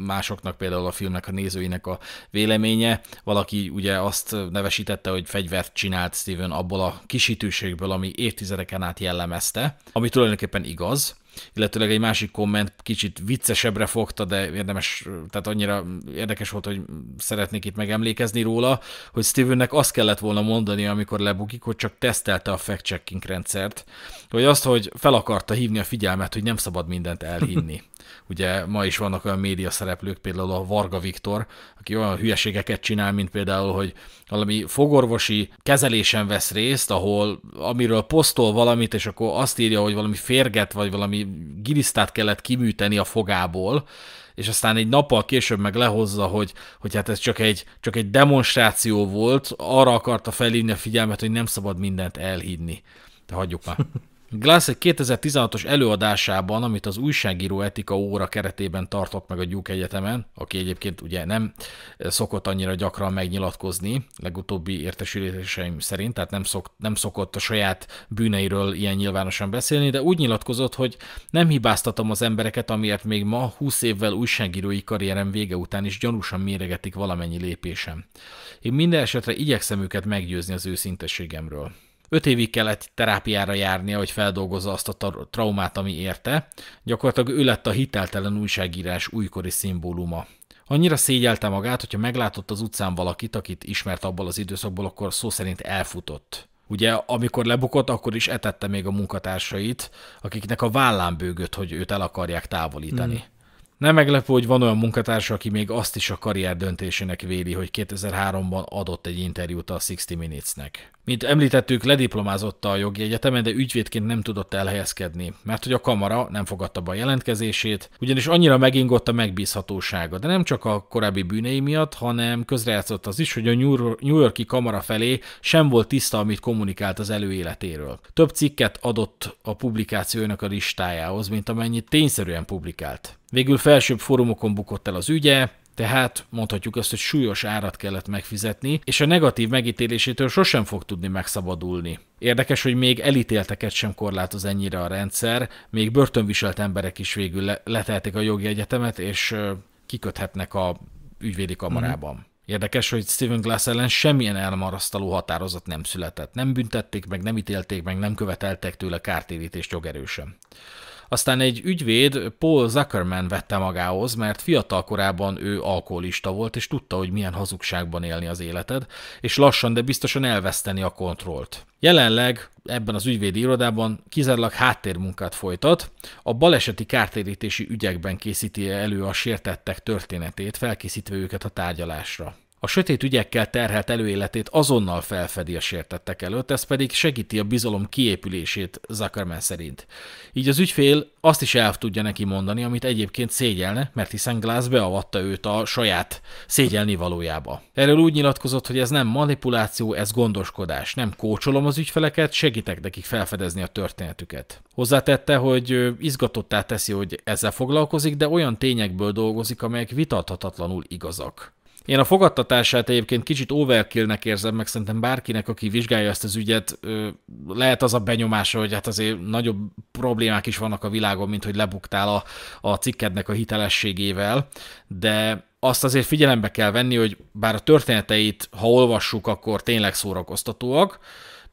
másoknak, például a filmnek a nézőinek a véleménye. Valaki ugye azt nevesítette, hogy fegyvert csinált Steven abból a kisítőségből, ami évtizedeken át jellemezte, ami tulajdonképpen igaz, illetőleg egy másik komment kicsit viccesebbre fogta, de érdemes, tehát annyira érdekes volt, hogy szeretnék itt megemlékezni róla, hogy Stevennek azt kellett volna mondani, amikor lebukik, hogy csak tesztelte a fact-checking rendszert, vagy azt, hogy fel akarta hívni a figyelmet, hogy nem szabad mindent elhinni. Ugye ma is vannak olyan média szereplők, például a Varga Viktor, aki olyan hülyeségeket csinál, mint például, hogy valami fogorvosi kezelésen vesz részt, ahol amiről posztol valamit, és akkor azt írja, hogy valami férget vagy valami gilisztát kellett kiműteni a fogából, és aztán egy nappal később meg lehozza, hogy, hogy hát ez csak egy, csak egy demonstráció volt, arra akarta felhívni a figyelmet, hogy nem szabad mindent elhinni. De hagyjuk már. Glass egy 2016-os előadásában, amit az újságíró etika óra keretében tartott meg a Duke Egyetemen, aki egyébként ugye nem szokott annyira gyakran megnyilatkozni, legutóbbi értesüléseim szerint, tehát nem, szok, nem szokott a saját bűneiről ilyen nyilvánosan beszélni, de úgy nyilatkozott, hogy nem hibáztatom az embereket, amiért még ma 20 évvel újságírói karrierem vége után is gyanúsan méregetik valamennyi lépésem. Én minden esetre igyekszem őket meggyőzni az őszintességemről. Öt évig kellett terápiára járnia, hogy feldolgozza azt a traumát, ami érte. Gyakorlatilag ő lett a hiteltelen újságírás újkori szimbóluma. Annyira szégyelte magát, hogyha meglátott az utcán valakit, akit ismert abból az időszakból, akkor szó szerint elfutott. Ugye, amikor lebukott, akkor is etette még a munkatársait, akiknek a vállán bőgött, hogy őt el akarják távolítani. Mm. Nem meglepő, hogy van olyan munkatársa, aki még azt is a karrier döntésének véli, hogy 2003-ban adott egy interjút a 60 Minutes-nek. Mint említettük, lediplomázott a jogi egyetemen, de ügyvédként nem tudott elhelyezkedni, mert hogy a kamara nem fogadta be a jelentkezését, ugyanis annyira megingott a megbízhatósága, de nem csak a korábbi bűnei miatt, hanem közrejátszott az is, hogy a New Yorki kamara felé sem volt tiszta, amit kommunikált az előéletéről. Több cikket adott a publikációinak a listájához, mint amennyit tényszerűen publikált. Végül felsőbb fórumokon bukott el az ügye, tehát mondhatjuk azt, hogy súlyos árat kellett megfizetni, és a negatív megítélésétől sosem fog tudni megszabadulni. Érdekes, hogy még elítélteket sem korlátoz ennyire a rendszer, még börtönviselt emberek is végül letelték a jogi egyetemet, és kiköthetnek a ügyvédi kamarában. Mm. Érdekes, hogy Steven Glass ellen semmilyen elmarasztaló határozat nem született. Nem büntették meg, nem ítélték meg, nem követeltek tőle kártérítést jogerősen. Aztán egy ügyvéd Paul Zuckerman vette magához, mert fiatal korában ő alkoholista volt, és tudta, hogy milyen hazugságban élni az életed, és lassan, de biztosan elveszteni a kontrollt. Jelenleg ebben az ügyvédi irodában kizárólag háttérmunkát folytat, a baleseti kártérítési ügyekben készíti elő a sértettek történetét, felkészítve őket a tárgyalásra. A sötét ügyekkel terhelt előéletét azonnal felfedi a sértettek előtt, ez pedig segíti a bizalom kiépülését Zuckerman szerint. Így az ügyfél azt is el tudja neki mondani, amit egyébként szégyelne, mert hiszen Glass beavatta őt a saját szégyelni valójába. Erről úgy nyilatkozott, hogy ez nem manipuláció, ez gondoskodás. Nem kócsolom az ügyfeleket, segítek nekik felfedezni a történetüket. Hozzátette, hogy izgatottá teszi, hogy ezzel foglalkozik, de olyan tényekből dolgozik, amelyek vitathatatlanul igazak. Én a fogadtatását egyébként kicsit overkillnek érzem, meg szerintem bárkinek, aki vizsgálja ezt az ügyet, lehet az a benyomása, hogy hát azért nagyobb problémák is vannak a világon, mint hogy lebuktál a, a cikkednek a hitelességével, de azt azért figyelembe kell venni, hogy bár a történeteit, ha olvassuk, akkor tényleg szórakoztatóak,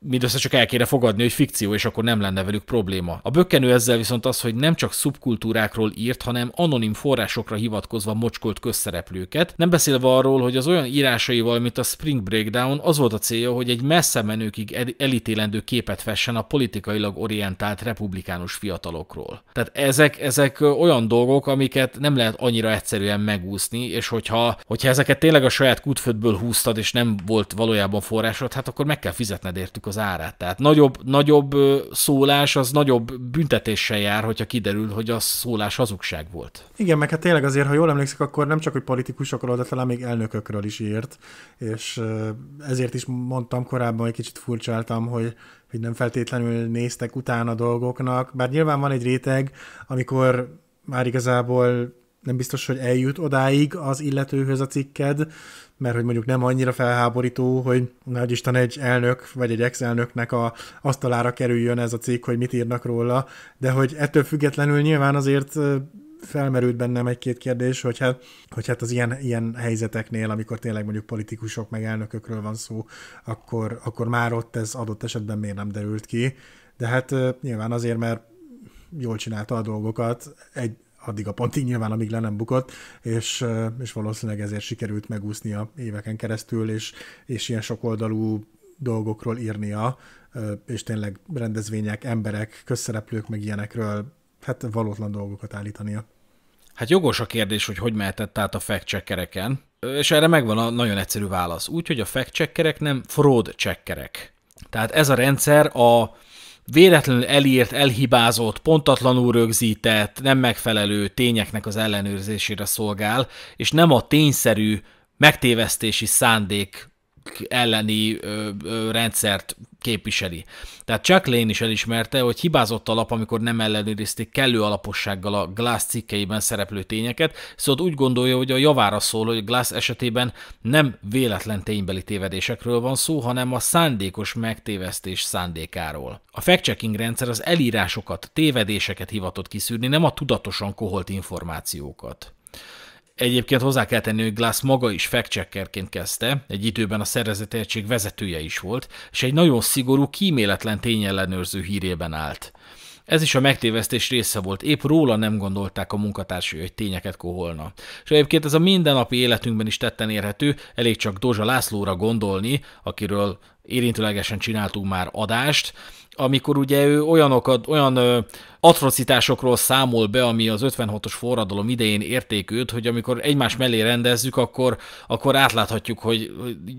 mindössze csak el kéne fogadni, hogy fikció, és akkor nem lenne velük probléma. A bökkenő ezzel viszont az, hogy nem csak szubkultúrákról írt, hanem anonim forrásokra hivatkozva mocskolt közszereplőket, nem beszélve arról, hogy az olyan írásaival, mint a Spring Breakdown, az volt a célja, hogy egy messze menőkig elítélendő képet fessen a politikailag orientált republikánus fiatalokról. Tehát ezek, ezek olyan dolgok, amiket nem lehet annyira egyszerűen megúszni, és hogyha, hogyha ezeket tényleg a saját kutfödből húztad, és nem volt valójában forrásod, hát akkor meg kell fizetned értük az az árát. Tehát nagyobb, nagyobb szólás az nagyobb büntetéssel jár, hogyha kiderül, hogy a szólás hazugság volt. Igen, meg hát tényleg azért, ha jól emlékszik, akkor nem csak, hogy politikusokról, de talán még elnökökről is írt, és ezért is mondtam korábban, hogy kicsit furcsáltam, hogy hogy nem feltétlenül néztek utána dolgoknak, bár nyilván van egy réteg, amikor már igazából nem biztos, hogy eljut odáig az illetőhöz a cikked, mert hogy mondjuk nem annyira felháborító, hogy nagy Isten egy elnök vagy egy ex-elnöknek a asztalára kerüljön ez a cikk, hogy mit írnak róla, de hogy ettől függetlenül nyilván azért felmerült bennem egy-két kérdés, hogy hát, hogy hát az ilyen, ilyen helyzeteknél, amikor tényleg mondjuk politikusok meg elnökökről van szó, akkor, akkor már ott ez adott esetben miért nem derült ki. De hát nyilván azért, mert jól csinálta a dolgokat, egy, addig a pontig nyilván, amíg le nem bukott, és, és valószínűleg ezért sikerült megúsznia éveken keresztül, és, és ilyen sokoldalú dolgokról írnia, és tényleg rendezvények, emberek, közszereplők, meg ilyenekről, hát valótlan dolgokat állítania. Hát jogos a kérdés, hogy hogy mehetett át a fact és erre megvan a nagyon egyszerű válasz. Úgy, hogy a fact nem fraud checkerek. Tehát ez a rendszer a, véletlenül elírt, elhibázott, pontatlanul rögzített, nem megfelelő tényeknek az ellenőrzésére szolgál, és nem a tényszerű megtévesztési szándék elleni ö, ö, rendszert képviseli. Tehát Chuck Lane is elismerte, hogy hibázott a lap, amikor nem ellenőrizték kellő alapossággal a Glass cikkeiben szereplő tényeket, szóval úgy gondolja, hogy a javára szól, hogy Glass esetében nem véletlen ténybeli tévedésekről van szó, hanem a szándékos megtévesztés szándékáról. A fact-checking rendszer az elírásokat, tévedéseket hivatott kiszűrni, nem a tudatosan koholt információkat. Egyébként hozzá kell tenni, hogy Glass maga is fact kezdte, egy időben a szervezeti vezetője is volt, és egy nagyon szigorú, kíméletlen tényellenőrző hírében állt. Ez is a megtévesztés része volt, épp róla nem gondolták a munkatársai, hogy tényeket koholna. És egyébként ez a mindennapi életünkben is tetten érhető, elég csak dozsa Lászlóra gondolni, akiről érintőlegesen csináltunk már adást, amikor ugye ő olyanokat, olyan ö, atrocitásokról számol be, ami az 56-os forradalom idején őt, hogy amikor egymás mellé rendezzük, akkor, akkor átláthatjuk, hogy,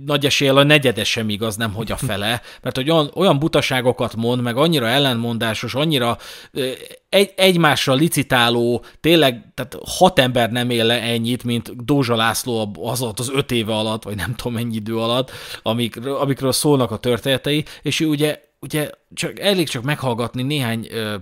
nagy eséllyel a negyede sem igaz, nem hogy a fele, mert hogy olyan, olyan butaságokat mond, meg annyira ellenmondásos, annyira ö, egy, egymásra licitáló, tényleg tehát hat ember nem él le ennyit, mint Dózsa László az alatt az öt éve alatt, vagy nem tudom mennyi idő alatt, amik, amikről szólnak a történetei, és ő ugye ugye csak, elég csak meghallgatni néhány ö,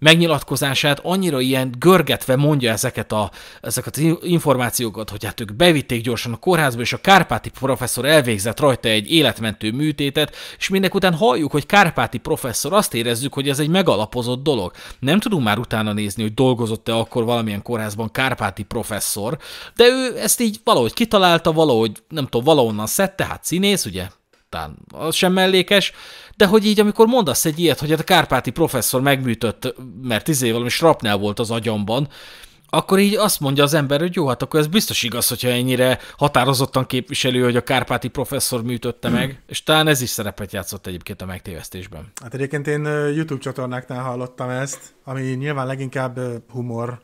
megnyilatkozását, annyira ilyen görgetve mondja ezeket, a, ezeket az információkat, hogy hát ők bevitték gyorsan a kórházba, és a Kárpáti professzor elvégzett rajta egy életmentő műtétet, és mindek után halljuk, hogy Kárpáti professzor azt érezzük, hogy ez egy megalapozott dolog. Nem tudunk már utána nézni, hogy dolgozott-e akkor valamilyen kórházban Kárpáti professzor, de ő ezt így valahogy kitalálta, valahogy, nem tudom, valahonnan szedte, hát színész, ugye, után. Az sem mellékes, de hogy így, amikor mondasz egy ilyet, hogy hát a kárpáti professzor megműtött, mert tíz izé év valami srapnál volt az agyamban, akkor így azt mondja az ember, hogy jó, hát akkor ez biztos igaz, hogyha ennyire határozottan képviselő, hogy a kárpáti professzor műtötte meg, hmm. és talán ez is szerepet játszott egyébként a megtévesztésben. Hát egyébként én YouTube csatornáknál hallottam ezt, ami nyilván leginkább humor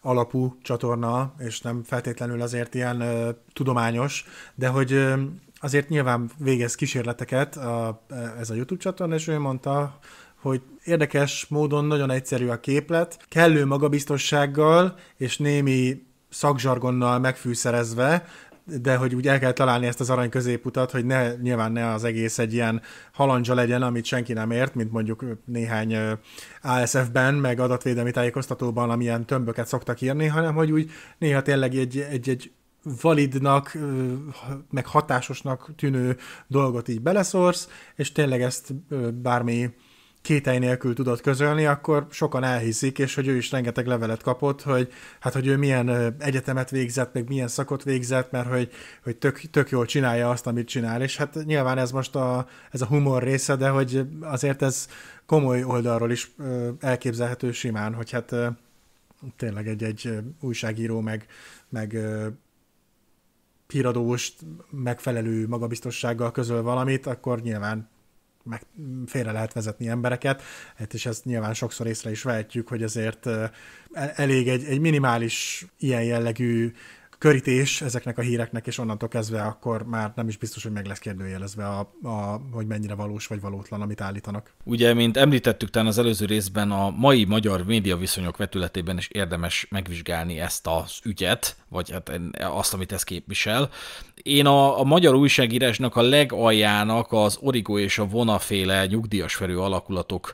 alapú csatorna, és nem feltétlenül azért ilyen ö, tudományos, de hogy ö, azért nyilván végez kísérleteket a, ez a YouTube csatorna, és ő mondta, hogy érdekes módon nagyon egyszerű a képlet, kellő magabiztossággal és némi szakzsargonnal megfűszerezve, de hogy úgy el kell találni ezt az arany középutat, hogy ne, nyilván ne az egész egy ilyen halandzsa legyen, amit senki nem ért, mint mondjuk néhány ASF-ben, meg adatvédelmi tájékoztatóban, amilyen tömböket szoktak írni, hanem hogy úgy néha tényleg egy, egy, egy validnak, meg hatásosnak tűnő dolgot így beleszórsz, és tényleg ezt bármi kételj nélkül tudod közölni, akkor sokan elhiszik, és hogy ő is rengeteg levelet kapott, hogy hát, hogy ő milyen egyetemet végzett, meg milyen szakot végzett, mert hogy, hogy tök, tök jól csinálja azt, amit csinál, és hát nyilván ez most a, ez a humor része, de hogy azért ez komoly oldalról is elképzelhető simán, hogy hát tényleg egy, egy újságíró meg, meg híradós megfelelő magabiztossággal közöl valamit, akkor nyilván meg félre lehet vezetni embereket, hát és ezt nyilván sokszor észre is vehetjük, hogy azért e-, elég egy, egy minimális ilyen jellegű körítés ezeknek a híreknek, és onnantól kezdve akkor már nem is biztos, hogy meg lesz kérdőjelezve, a, a, hogy mennyire valós vagy valótlan, amit állítanak. Ugye, mint említettük talán az előző részben, a mai magyar média viszonyok vetületében is érdemes megvizsgálni ezt az ügyet, vagy hát azt, amit ez képvisel. Én a, a magyar újságírásnak a legaljának az Origo és a Vonaféle felő alakulatok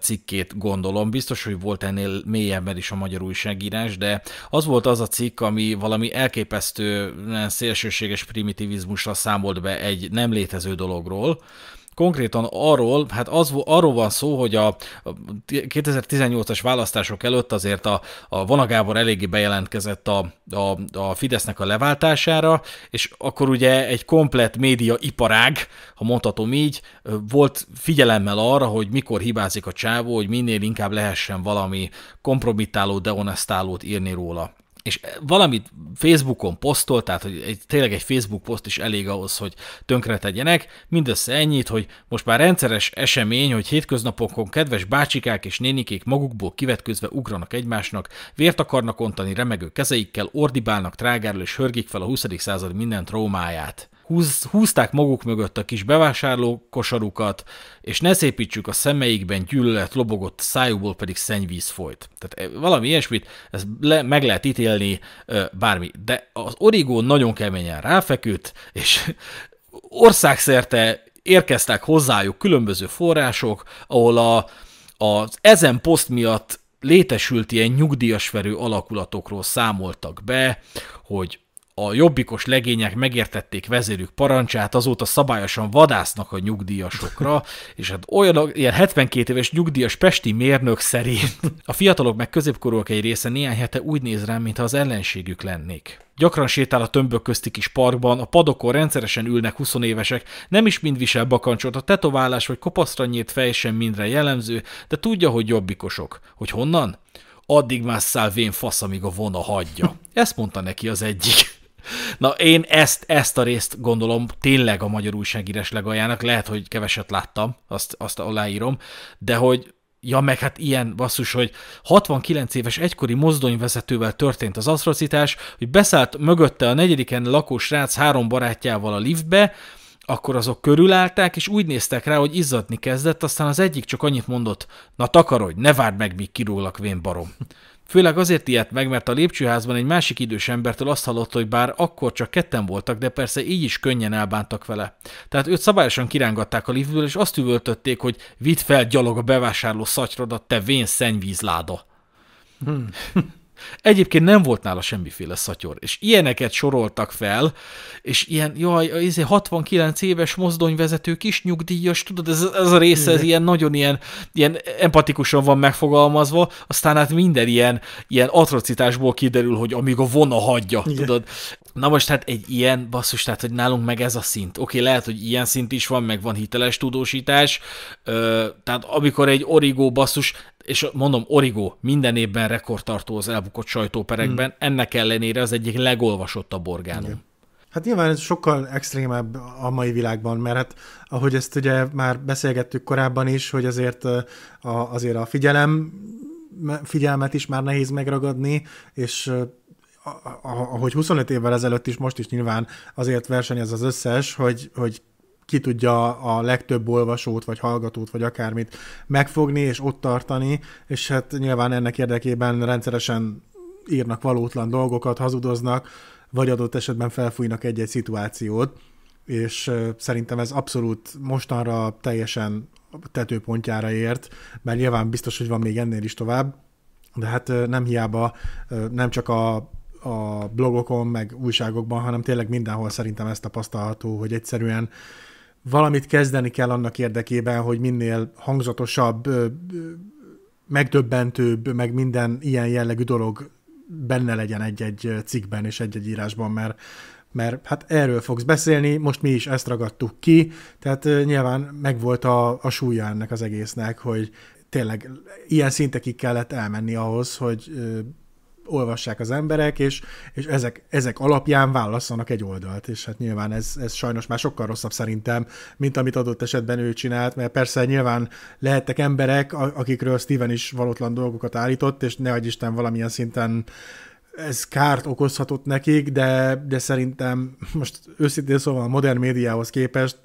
cikkét gondolom. Biztos, hogy volt ennél mélyebben is a magyar újságírás, de az volt az a cikk, ami valami elképesztő szélsőséges primitivizmusra számolt be egy nem létező dologról, konkrétan arról, hát az, arról van szó, hogy a 2018-as választások előtt azért a, a Vona Gábor eléggé bejelentkezett a, a, a Fidesznek a leváltására, és akkor ugye egy komplet média iparág, ha mondhatom így, volt figyelemmel arra, hogy mikor hibázik a csávó, hogy minél inkább lehessen valami kompromittáló, deonestálót írni róla és eh, valamit Facebookon posztolt, tehát hogy egy, tényleg egy Facebook poszt is elég ahhoz, hogy tönkre tegyenek, mindössze ennyit, hogy most már rendszeres esemény, hogy hétköznapokon kedves bácsikák és nénikék magukból kivetközve ugranak egymásnak, vért akarnak ontani remegő kezeikkel, ordibálnak trágáról és hörgik fel a 20. század minden trómáját húz, húzták maguk mögött a kis bevásárló kosarukat, és ne szépítsük a szemeikben gyűlölet lobogott, szájukból pedig szennyvíz folyt. Tehát eh, valami ilyesmit, ezt le, meg lehet ítélni bármi. De az origó nagyon keményen ráfeküdt, és országszerte érkeztek hozzájuk különböző források, ahol a, az ezen poszt miatt létesült ilyen nyugdíjasverő alakulatokról számoltak be, hogy a jobbikos legények megértették vezérük parancsát, azóta szabályosan vadásznak a nyugdíjasokra, és hát olyan, ilyen 72 éves nyugdíjas pesti mérnök szerint a fiatalok meg középkorúak egy része néhány hete úgy néz rám, mintha az ellenségük lennék. Gyakran sétál a tömbök közti kis parkban, a padokon rendszeresen ülnek 20 évesek, nem is mind visel bakancsot, a tetoválás vagy kopaszra nyílt fej sem mindre jellemző, de tudja, hogy jobbikosok. Hogy honnan? Addig másszál vén fasz, amíg a vona hagyja. Ezt mondta neki az egyik. Na én ezt, ezt a részt gondolom tényleg a magyar újságírás legaljának, lehet, hogy keveset láttam, azt, azt aláírom, de hogy Ja, meg hát ilyen basszus, hogy 69 éves egykori mozdonyvezetővel történt az aszrocitás, hogy beszállt mögötte a negyediken lakó srác három barátjával a liftbe, akkor azok körülállták, és úgy néztek rá, hogy izzadni kezdett, aztán az egyik csak annyit mondott, na takarodj, ne várd meg, míg kirúlak, vén barom. Főleg azért ilyet meg, mert a lépcsőházban egy másik idős embertől azt hallott, hogy bár akkor csak ketten voltak, de persze így is könnyen elbántak vele. Tehát őt szabályosan kirángatták a liftből, és azt üvöltötték, hogy vidd fel gyalog a bevásárló szatyrodat, te vén szennyvízláda. Hmm. Egyébként nem volt nála semmiféle szatyor, és ilyeneket soroltak fel, és ilyen, jaj, izé, ez 69 éves mozdonyvezető, kis nyugdíjas, tudod, ez, ez a része, ez ilyen nagyon ilyen, ilyen empatikusan van megfogalmazva, aztán hát minden ilyen, ilyen atrocitásból kiderül, hogy amíg a vona hagyja, Igen. tudod. Na most hát egy ilyen, basszus, tehát hogy nálunk meg ez a szint. Oké, lehet, hogy ilyen szint is van, meg van hiteles tudósítás, ö, tehát amikor egy origó basszus, és mondom, origó minden évben rekordtartó az elbukott sajtóperekben, hmm. ennek ellenére az egyik legolvasottabb orgánum. Hát nyilván ez sokkal extrémebb a mai világban, mert hát ahogy ezt ugye már beszélgettük korábban is, hogy azért a, azért a figyelem figyelmet is már nehéz megragadni, és ahogy 25 évvel ezelőtt is, most is nyilván azért ez az összes, hogy, hogy ki tudja a legtöbb olvasót, vagy hallgatót, vagy akármit megfogni, és ott tartani, és hát nyilván ennek érdekében rendszeresen írnak valótlan dolgokat, hazudoznak, vagy adott esetben felfújnak egy-egy szituációt, és szerintem ez abszolút mostanra teljesen tetőpontjára ért, mert nyilván biztos, hogy van még ennél is tovább, de hát nem hiába nem csak a a blogokon, meg újságokban, hanem tényleg mindenhol szerintem ezt tapasztalható, hogy egyszerűen valamit kezdeni kell annak érdekében, hogy minél hangzatosabb, megdöbbentőbb, meg minden ilyen jellegű dolog benne legyen egy-egy cikkben és egy-egy írásban, mert mert hát erről fogsz beszélni, most mi is ezt ragadtuk ki, tehát nyilván megvolt a, a súlya ennek az egésznek, hogy tényleg ilyen szintekig kellett elmenni ahhoz, hogy olvassák az emberek, és, és ezek, ezek alapján válasszanak egy oldalt, és hát nyilván ez, ez sajnos már sokkal rosszabb szerintem, mint amit adott esetben ő csinált, mert persze nyilván lehettek emberek, akikről Steven is valótlan dolgokat állított, és ne Isten valamilyen szinten ez kárt okozhatott nekik, de, de szerintem most őszintén szóval a modern médiához képest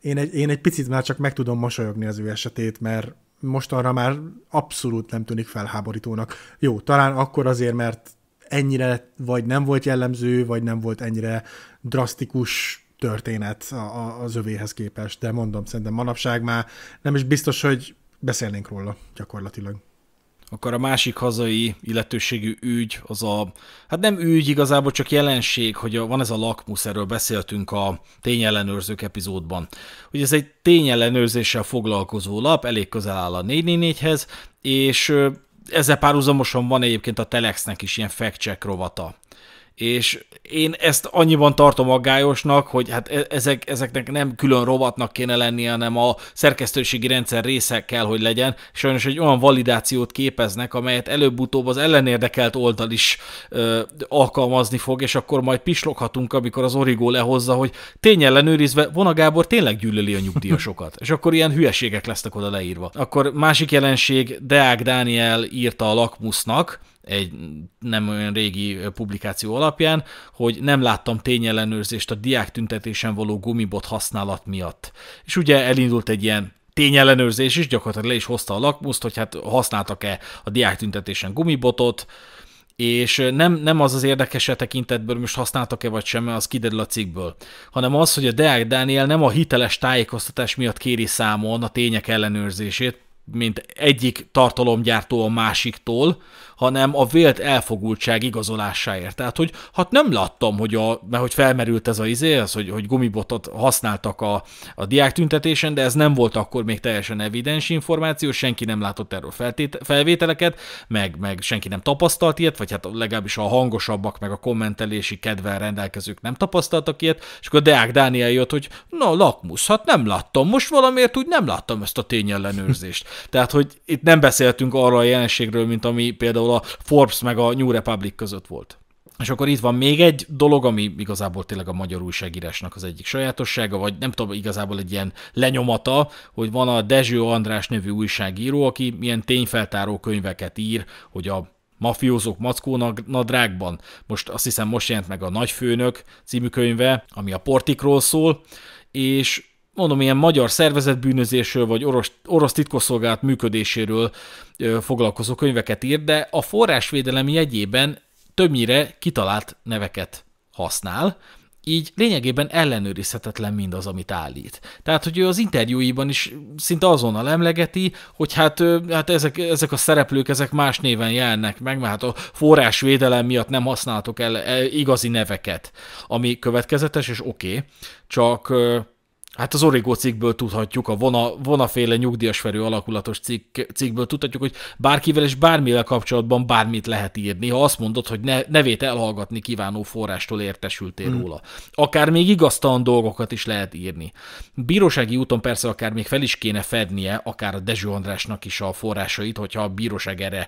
én egy, én egy picit már csak meg tudom mosolyogni az ő esetét, mert, mostanra már abszolút nem tűnik felháborítónak. Jó, talán akkor azért, mert ennyire vagy nem volt jellemző, vagy nem volt ennyire drasztikus történet a, a, az övéhez képest, de mondom, szerintem manapság már nem is biztos, hogy beszélnénk róla gyakorlatilag akkor a másik hazai illetőségű ügy az a, hát nem ügy, igazából csak jelenség, hogy a, van ez a lakmus, erről beszéltünk a tényellenőrzők epizódban, hogy ez egy tényellenőrzéssel foglalkozó lap, elég közel áll a 444-hez, és ezzel párhuzamosan van egyébként a Telexnek is ilyen fact-check rovata és én ezt annyiban tartom aggályosnak, hogy hát e- ezek, ezeknek nem külön rovatnak kéne lennie, hanem a szerkesztőségi rendszer része kell, hogy legyen. Sajnos egy olyan validációt képeznek, amelyet előbb-utóbb az ellenérdekelt oldal is ö, alkalmazni fog, és akkor majd pisloghatunk, amikor az origó lehozza, hogy tényellenőrizve Vona Gábor tényleg gyűlöli a nyugdíjasokat. és akkor ilyen hülyeségek lesznek oda leírva. Akkor másik jelenség, Deák Dániel írta a lakmusznak, egy nem olyan régi publikáció alapján, hogy nem láttam tényellenőrzést a diák tüntetésen való gumibot használat miatt. És ugye elindult egy ilyen tényellenőrzés is, gyakorlatilag le is hozta a lakmuszt, hogy hát használtak-e a diák tüntetésen gumibotot, és nem, nem az az érdekes e tekintetből, most használtak-e vagy sem, az kiderül a cikkből, hanem az, hogy a Deák Dániel nem a hiteles tájékoztatás miatt kéri számon a tények ellenőrzését, mint egyik tartalomgyártó a másiktól, hanem a vélt elfogultság igazolásáért. Tehát, hogy hát nem láttam, hogy a, mert hogy felmerült ez a izé, az, hogy, hogy gumibotot használtak a, a diák tüntetésen, de ez nem volt akkor még teljesen evidens információ, senki nem látott erről feltét, felvételeket, meg, meg senki nem tapasztalt ilyet, vagy hát legalábbis a hangosabbak, meg a kommentelési kedvel rendelkezők nem tapasztaltak ilyet, és akkor Deák Dániel jött, hogy na, lakmusz, hát nem láttam, most valamiért úgy nem láttam ezt a tényellenőrzést. Tehát, hogy itt nem beszéltünk arra a jelenségről, mint ami például például a Forbes meg a New Republic között volt. És akkor itt van még egy dolog, ami igazából tényleg a magyar újságírásnak az egyik sajátossága, vagy nem tudom, igazából egy ilyen lenyomata, hogy van a Dezső András nevű újságíró, aki ilyen tényfeltáró könyveket ír, hogy a mafiózók mackó nadrágban. Most azt hiszem most jelent meg a Nagyfőnök című könyve, ami a portikról szól, és mondom, ilyen magyar szervezetbűnözésről, vagy orosz, orosz titkosszolgált működéséről ö, foglalkozó könyveket ír, de a forrásvédelem jegyében többnyire kitalált neveket használ, így lényegében ellenőrizhetetlen mindaz, amit állít. Tehát, hogy ő az interjúiban is szinte azonnal emlegeti, hogy hát, hát ezek, ezek a szereplők, ezek más néven jelennek meg, mert hát a forrásvédelem miatt nem használtok el, el igazi neveket, ami következetes és oké, okay, csak Hát az Origo cikkből tudhatjuk, a vona, vonaféle nyugdíjasverő alakulatos cikk, cikkből tudhatjuk, hogy bárkivel és bármivel kapcsolatban bármit lehet írni, ha azt mondod, hogy ne, nevét elhallgatni kívánó forrástól értesültél hmm. róla. Akár még igaztalan dolgokat is lehet írni. Bírósági úton persze akár még fel is kéne fednie, akár a Dezső Andrásnak is a forrásait, hogyha a bíróság erre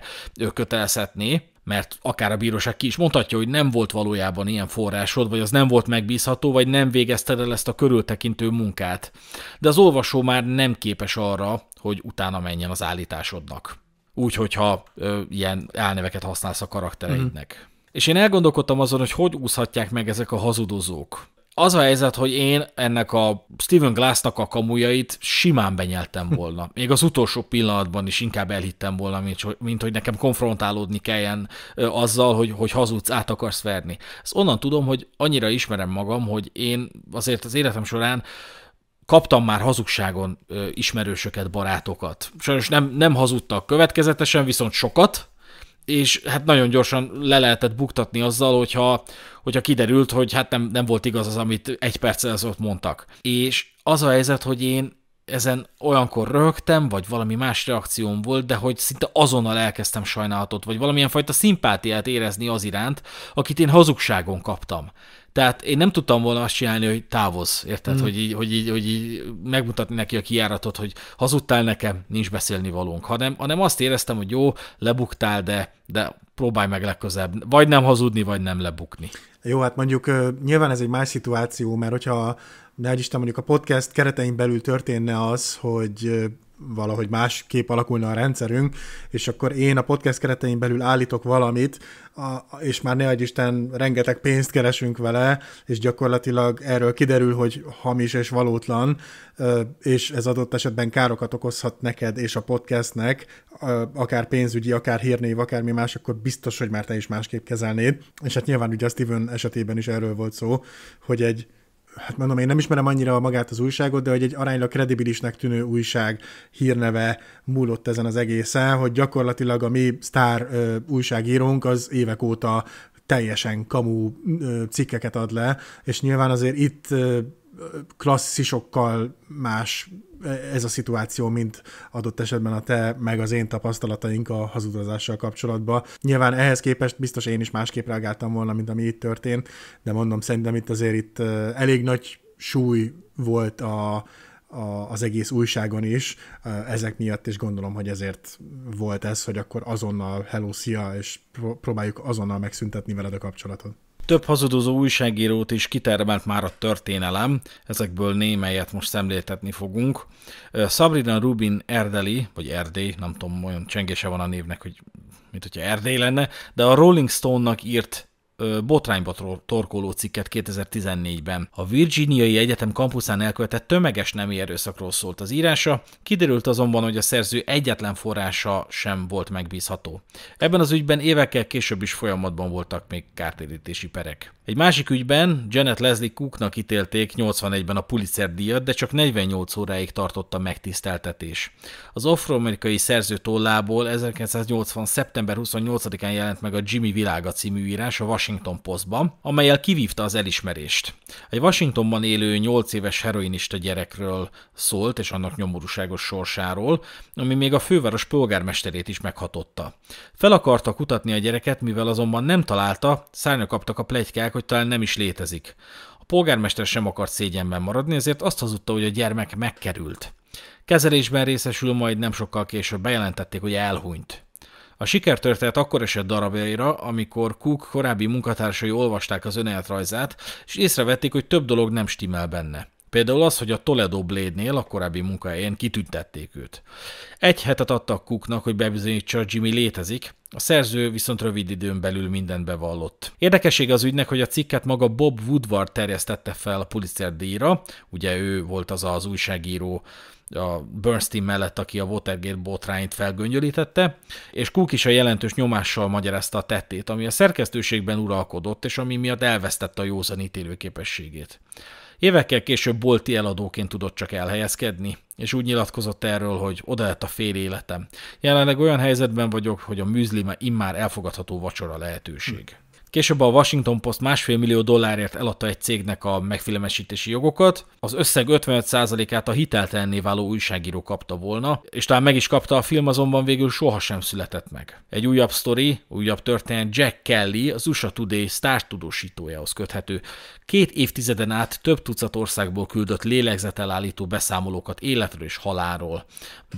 kötelezhetné, mert akár a bíróság ki is mondhatja, hogy nem volt valójában ilyen forrásod, vagy az nem volt megbízható, vagy nem végezted el ezt a körültekintő munkát. De az olvasó már nem képes arra, hogy utána menjen az állításodnak. Úgy, hogyha ö, ilyen elneveket használsz a karaktereidnek. Mm. És én elgondolkodtam azon, hogy hogy úszhatják meg ezek a hazudozók. Az a helyzet, hogy én ennek a Steven Glassnak a kamujait simán benyeltem hm. volna. Még az utolsó pillanatban is inkább elhittem volna, mint, mint hogy nekem konfrontálódni kelljen azzal, hogy, hogy hazudsz, át akarsz verni. Ezt onnan tudom, hogy annyira ismerem magam, hogy én azért az életem során kaptam már hazugságon ismerősöket, barátokat. Sajnos nem, nem hazudtak következetesen, viszont sokat, és hát nagyon gyorsan le lehetett buktatni azzal, hogyha, hogyha kiderült, hogy hát nem, nem volt igaz az, amit egy perccel ezelőtt mondtak. És az a helyzet, hogy én ezen olyankor röhögtem, vagy valami más reakcióm volt, de hogy szinte azonnal elkezdtem sajnálatot, vagy valamilyen fajta szimpátiát érezni az iránt, akit én hazugságon kaptam. Tehát én nem tudtam volna azt csinálni, hogy távoz, érted? Mm. Hogy, így, hogy, így, hogy így megmutatni neki a kiáratot, hogy hazudtál nekem, nincs beszélni valónk, hanem, hanem azt éreztem, hogy jó, lebuktál, de, de próbálj meg legközebb. Vagy nem hazudni, vagy nem lebukni. Jó, hát mondjuk nyilván ez egy más szituáció, mert hogyha ne Isten mondjuk a podcast keretein belül történne az, hogy valahogy más kép alakulna a rendszerünk, és akkor én a podcast keretein belül állítok valamit, a, és már ne Isten rengeteg pénzt keresünk vele, és gyakorlatilag erről kiderül, hogy hamis és valótlan, és ez adott esetben károkat okozhat neked és a podcastnek, akár pénzügyi, akár hírnév, akármi más, akkor biztos, hogy már te is másképp kezelnéd. És hát nyilván ugye a Steven esetében is erről volt szó, hogy egy hát mondom, én nem ismerem annyira magát az újságot, de hogy egy aránylag kredibilisnek tűnő újság hírneve múlott ezen az egészen, hogy gyakorlatilag a mi sztár ö, újságírónk az évek óta teljesen kamú ö, cikkeket ad le, és nyilván azért itt ö, klasszisokkal más ez a szituáció, mint adott esetben a te, meg az én tapasztalataink a hazudozással kapcsolatban. Nyilván ehhez képest biztos én is másképp reagáltam volna, mint ami itt történt, de mondom, szerintem itt azért itt elég nagy súly volt a, a, az egész újságon is ezek miatt, és gondolom, hogy ezért volt ez, hogy akkor azonnal hello, szia, és próbáljuk azonnal megszüntetni veled a kapcsolatot. Több hazudozó újságírót is kitermelt már a történelem, ezekből némelyet most szemléltetni fogunk. Sabrina Rubin Erdeli, vagy Erdély, nem tudom, olyan csengése van a névnek, hogy mint hogyha Erdély lenne, de a Rolling Stone-nak írt botrányba torkoló cikket 2014-ben. A Virginiai Egyetem kampuszán elkövetett tömeges nemi erőszakról szólt az írása, kiderült azonban, hogy a szerző egyetlen forrása sem volt megbízható. Ebben az ügyben évekkel később is folyamatban voltak még kártérítési perek. Egy másik ügyben Janet Leslie Cooknak ítélték 81-ben a Pulitzer díjat, de csak 48 óráig tartott a megtiszteltetés. Az afroamerikai szerző tollából 1980. szeptember 28-án jelent meg a Jimmy Világa című írás a Washington Postban, amelyel kivívta az elismerést. Egy Washingtonban élő 8 éves heroinista gyerekről szólt, és annak nyomorúságos sorsáról, ami még a főváros polgármesterét is meghatotta. Fel akarta kutatni a gyereket, mivel azonban nem találta, szárnya kaptak a plegykák, hogy talán nem is létezik. A polgármester sem akart szégyenben maradni, ezért azt hazudta, hogy a gyermek megkerült. Kezelésben részesül, majd nem sokkal később bejelentették, hogy elhunyt. A siker történt akkor esett darabjaira, amikor Cook korábbi munkatársai olvasták az önéletrajzát, és észrevették, hogy több dolog nem stimmel benne. Például az, hogy a Toledo Blade-nél a korábbi munkahelyén kitüntették őt. Egy hetet adtak Cooknak, hogy bebizonyítsa, Jimmy létezik, a szerző viszont rövid időn belül mindent bevallott. Érdekesség az ügynek, hogy a cikket maga Bob Woodward terjesztette fel a Pulitzer díjra, ugye ő volt az az újságíró, a Bernstein mellett, aki a Watergate botrányt felgöngyölítette, és Cook is a jelentős nyomással magyarázta a tettét, ami a szerkesztőségben uralkodott, és ami miatt elvesztette a józan ítélő képességét. Évekkel később bolti eladóként tudott csak elhelyezkedni, és úgy nyilatkozott erről, hogy oda lett a fél életem. Jelenleg olyan helyzetben vagyok, hogy a műzlime immár elfogadható vacsora lehetőség. Hm. Később a Washington Post másfél millió dollárért eladta egy cégnek a megfilmesítési jogokat. Az összeg 55%-át a hiteltelenné váló újságíró kapta volna, és talán meg is kapta a film, azonban végül sohasem született meg. Egy újabb sztori, újabb történet Jack Kelly, az USA Today tudósítójához köthető. Két évtizeden át több tucat országból küldött lélegzetelállító beszámolókat életről és halálról.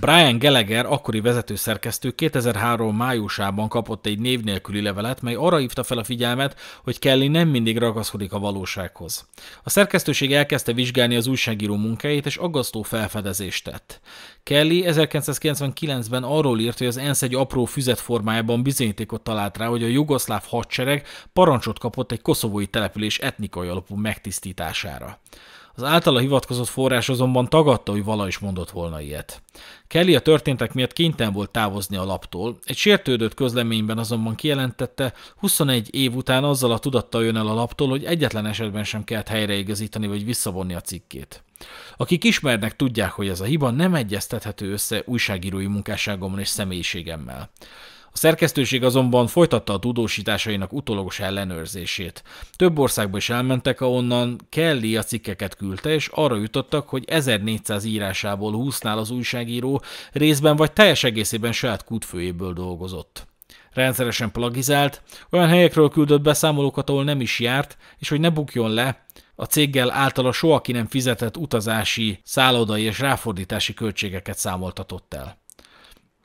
Brian Gallagher, akkori vezetőszerkesztő 2003 májusában kapott egy név nélküli levelet, mely arra hívta fel a figyelmet, figyelmet, hogy Kelly nem mindig ragaszkodik a valósághoz. A szerkesztőség elkezdte vizsgálni az újságíró munkáit, és aggasztó felfedezést tett. Kelly 1999-ben arról írt, hogy az ENSZ egy apró füzet formájában bizonyítékot talált rá, hogy a jugoszláv hadsereg parancsot kapott egy koszovói település etnikai alapú megtisztítására. Az általa hivatkozott forrás azonban tagadta, hogy vala is mondott volna ilyet. Kelly a történtek miatt kénytelen volt távozni a laptól, egy sértődött közleményben azonban kijelentette, 21 év után azzal a tudattal jön el a laptól, hogy egyetlen esetben sem kellett helyreigazítani vagy visszavonni a cikkét. Akik ismernek, tudják, hogy ez a hiba nem egyeztethető össze újságírói munkásságommal és személyiségemmel. A szerkesztőség azonban folytatta a tudósításainak utolagos ellenőrzését. Több országba is elmentek, ahonnan Kelly a cikkeket küldte, és arra jutottak, hogy 1400 írásából 20-nál az újságíró részben vagy teljes egészében saját kutfőjéből dolgozott rendszeresen plagizált, olyan helyekről küldött beszámolókat, ahol nem is járt, és hogy ne bukjon le, a céggel általa soha ki nem fizetett utazási, szállodai és ráfordítási költségeket számoltatott el.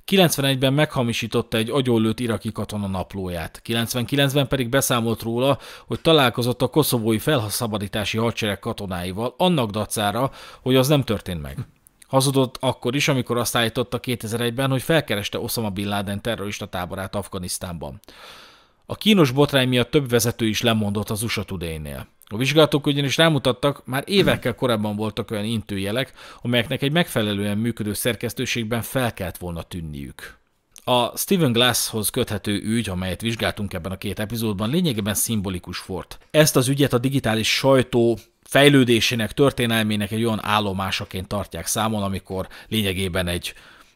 91-ben meghamisította egy agyonlőtt iraki katona naplóját, 99-ben pedig beszámolt róla, hogy találkozott a koszovói felszabadítási hadsereg katonáival, annak dacára, hogy az nem történt meg. Hazudott akkor is, amikor azt állította 2001-ben, hogy felkereste Osama Bin Laden terrorista táborát Afganisztánban. A kínos botrány miatt több vezető is lemondott az USA Today-nél. A vizsgálatok ugyanis rámutattak, már évekkel korábban voltak olyan intőjelek, amelyeknek egy megfelelően működő szerkesztőségben fel kellett volna tűnniük. A Steven Glasshoz köthető ügy, amelyet vizsgáltunk ebben a két epizódban, lényegében szimbolikus volt. Ezt az ügyet a digitális sajtó fejlődésének, történelmének egy olyan állomásaként tartják számon, amikor lényegében egy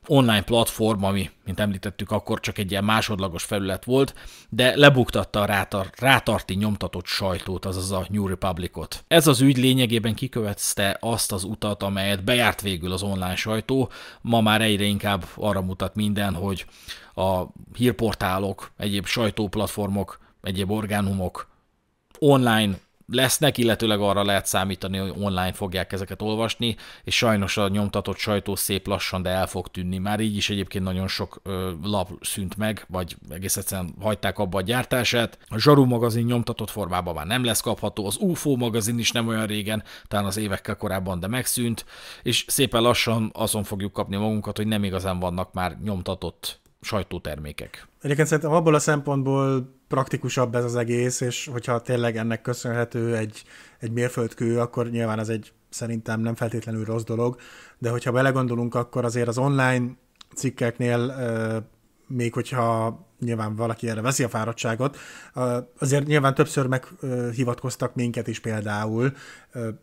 online platform, ami, mint említettük, akkor csak egy ilyen másodlagos felület volt, de lebuktatta a rátar- rátarti nyomtatott sajtót, azaz a New Republicot. Ez az ügy lényegében kikövetzte azt az utat, amelyet bejárt végül az online sajtó, ma már egyre inkább arra mutat minden, hogy a hírportálok, egyéb sajtóplatformok, egyéb orgánumok online lesznek, illetőleg arra lehet számítani, hogy online fogják ezeket olvasni, és sajnos a nyomtatott sajtó szép lassan, de el fog tűnni. Már így is egyébként nagyon sok lap szűnt meg, vagy egész egyszerűen hagyták abba a gyártását. A Zsaru magazin nyomtatott formában már nem lesz kapható, az UFO magazin is nem olyan régen, talán az évekkel korábban, de megszűnt, és szépen lassan azon fogjuk kapni magunkat, hogy nem igazán vannak már nyomtatott sajtótermékek. Egyébként szerintem abból a szempontból praktikusabb ez az egész, és hogyha tényleg ennek köszönhető egy, egy mérföldkő, akkor nyilván ez egy szerintem nem feltétlenül rossz dolog, de hogyha belegondolunk, akkor azért az online cikkeknél még hogyha nyilván valaki erre veszi a fáradtságot, azért nyilván többször meghivatkoztak minket is például,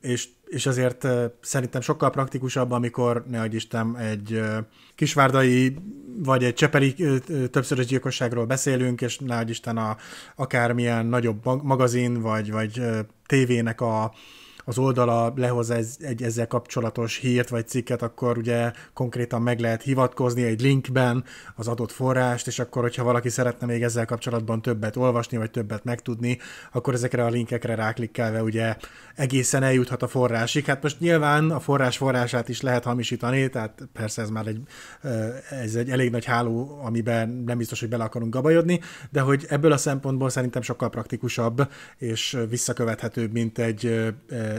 és, és azért szerintem sokkal praktikusabb, amikor, ne Isten, egy kisvárdai vagy egy csepeli többszörös gyilkosságról beszélünk, és ne Isten a, akármilyen nagyobb magazin vagy, vagy tévének a az oldala lehoz egy, egy ezzel kapcsolatos hírt vagy cikket, akkor ugye konkrétan meg lehet hivatkozni egy linkben az adott forrást, és akkor, hogyha valaki szeretne még ezzel kapcsolatban többet olvasni, vagy többet megtudni, akkor ezekre a linkekre ráklikkelve ugye egészen eljuthat a forrásig. Hát most nyilván a forrás forrását is lehet hamisítani, tehát persze ez már egy, ez egy elég nagy háló, amiben nem biztos, hogy bele akarunk gabajodni, de hogy ebből a szempontból szerintem sokkal praktikusabb és visszakövethetőbb, mint egy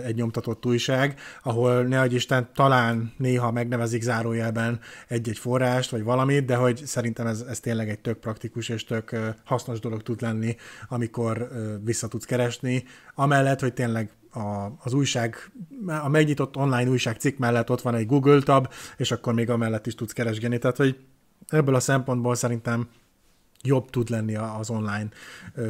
egy nyomtatott újság, ahol ne hogy Isten talán néha megnevezik zárójelben egy-egy forrást, vagy valamit, de hogy szerintem ez, ez tényleg egy tök praktikus és tök hasznos dolog tud lenni, amikor vissza tudsz keresni, amellett, hogy tényleg a, az újság, a megnyitott online újság cikk mellett ott van egy Google tab, és akkor még amellett is tudsz keresgélni. Tehát, hogy ebből a szempontból szerintem jobb tud lenni az online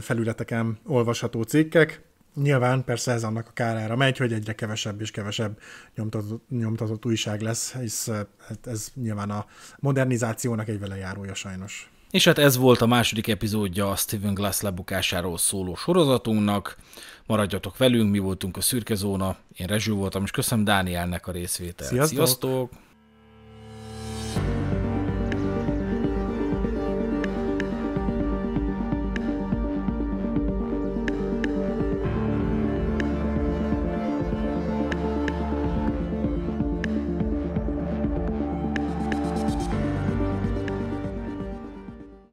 felületeken olvasható cikkek. Nyilván persze ez annak a kárára megy, hogy egyre kevesebb és kevesebb nyomtatott, nyomtatott újság lesz, hisz eh, hát ez nyilván a modernizációnak egy velejárója sajnos. És hát ez volt a második epizódja a Steven Glass lebukásáról szóló sorozatunknak. Maradjatok velünk, mi voltunk a Szürke Zóna, én Rezső voltam, és köszönöm Dánielnek a részvételt. Sziasztok! Sziasztok!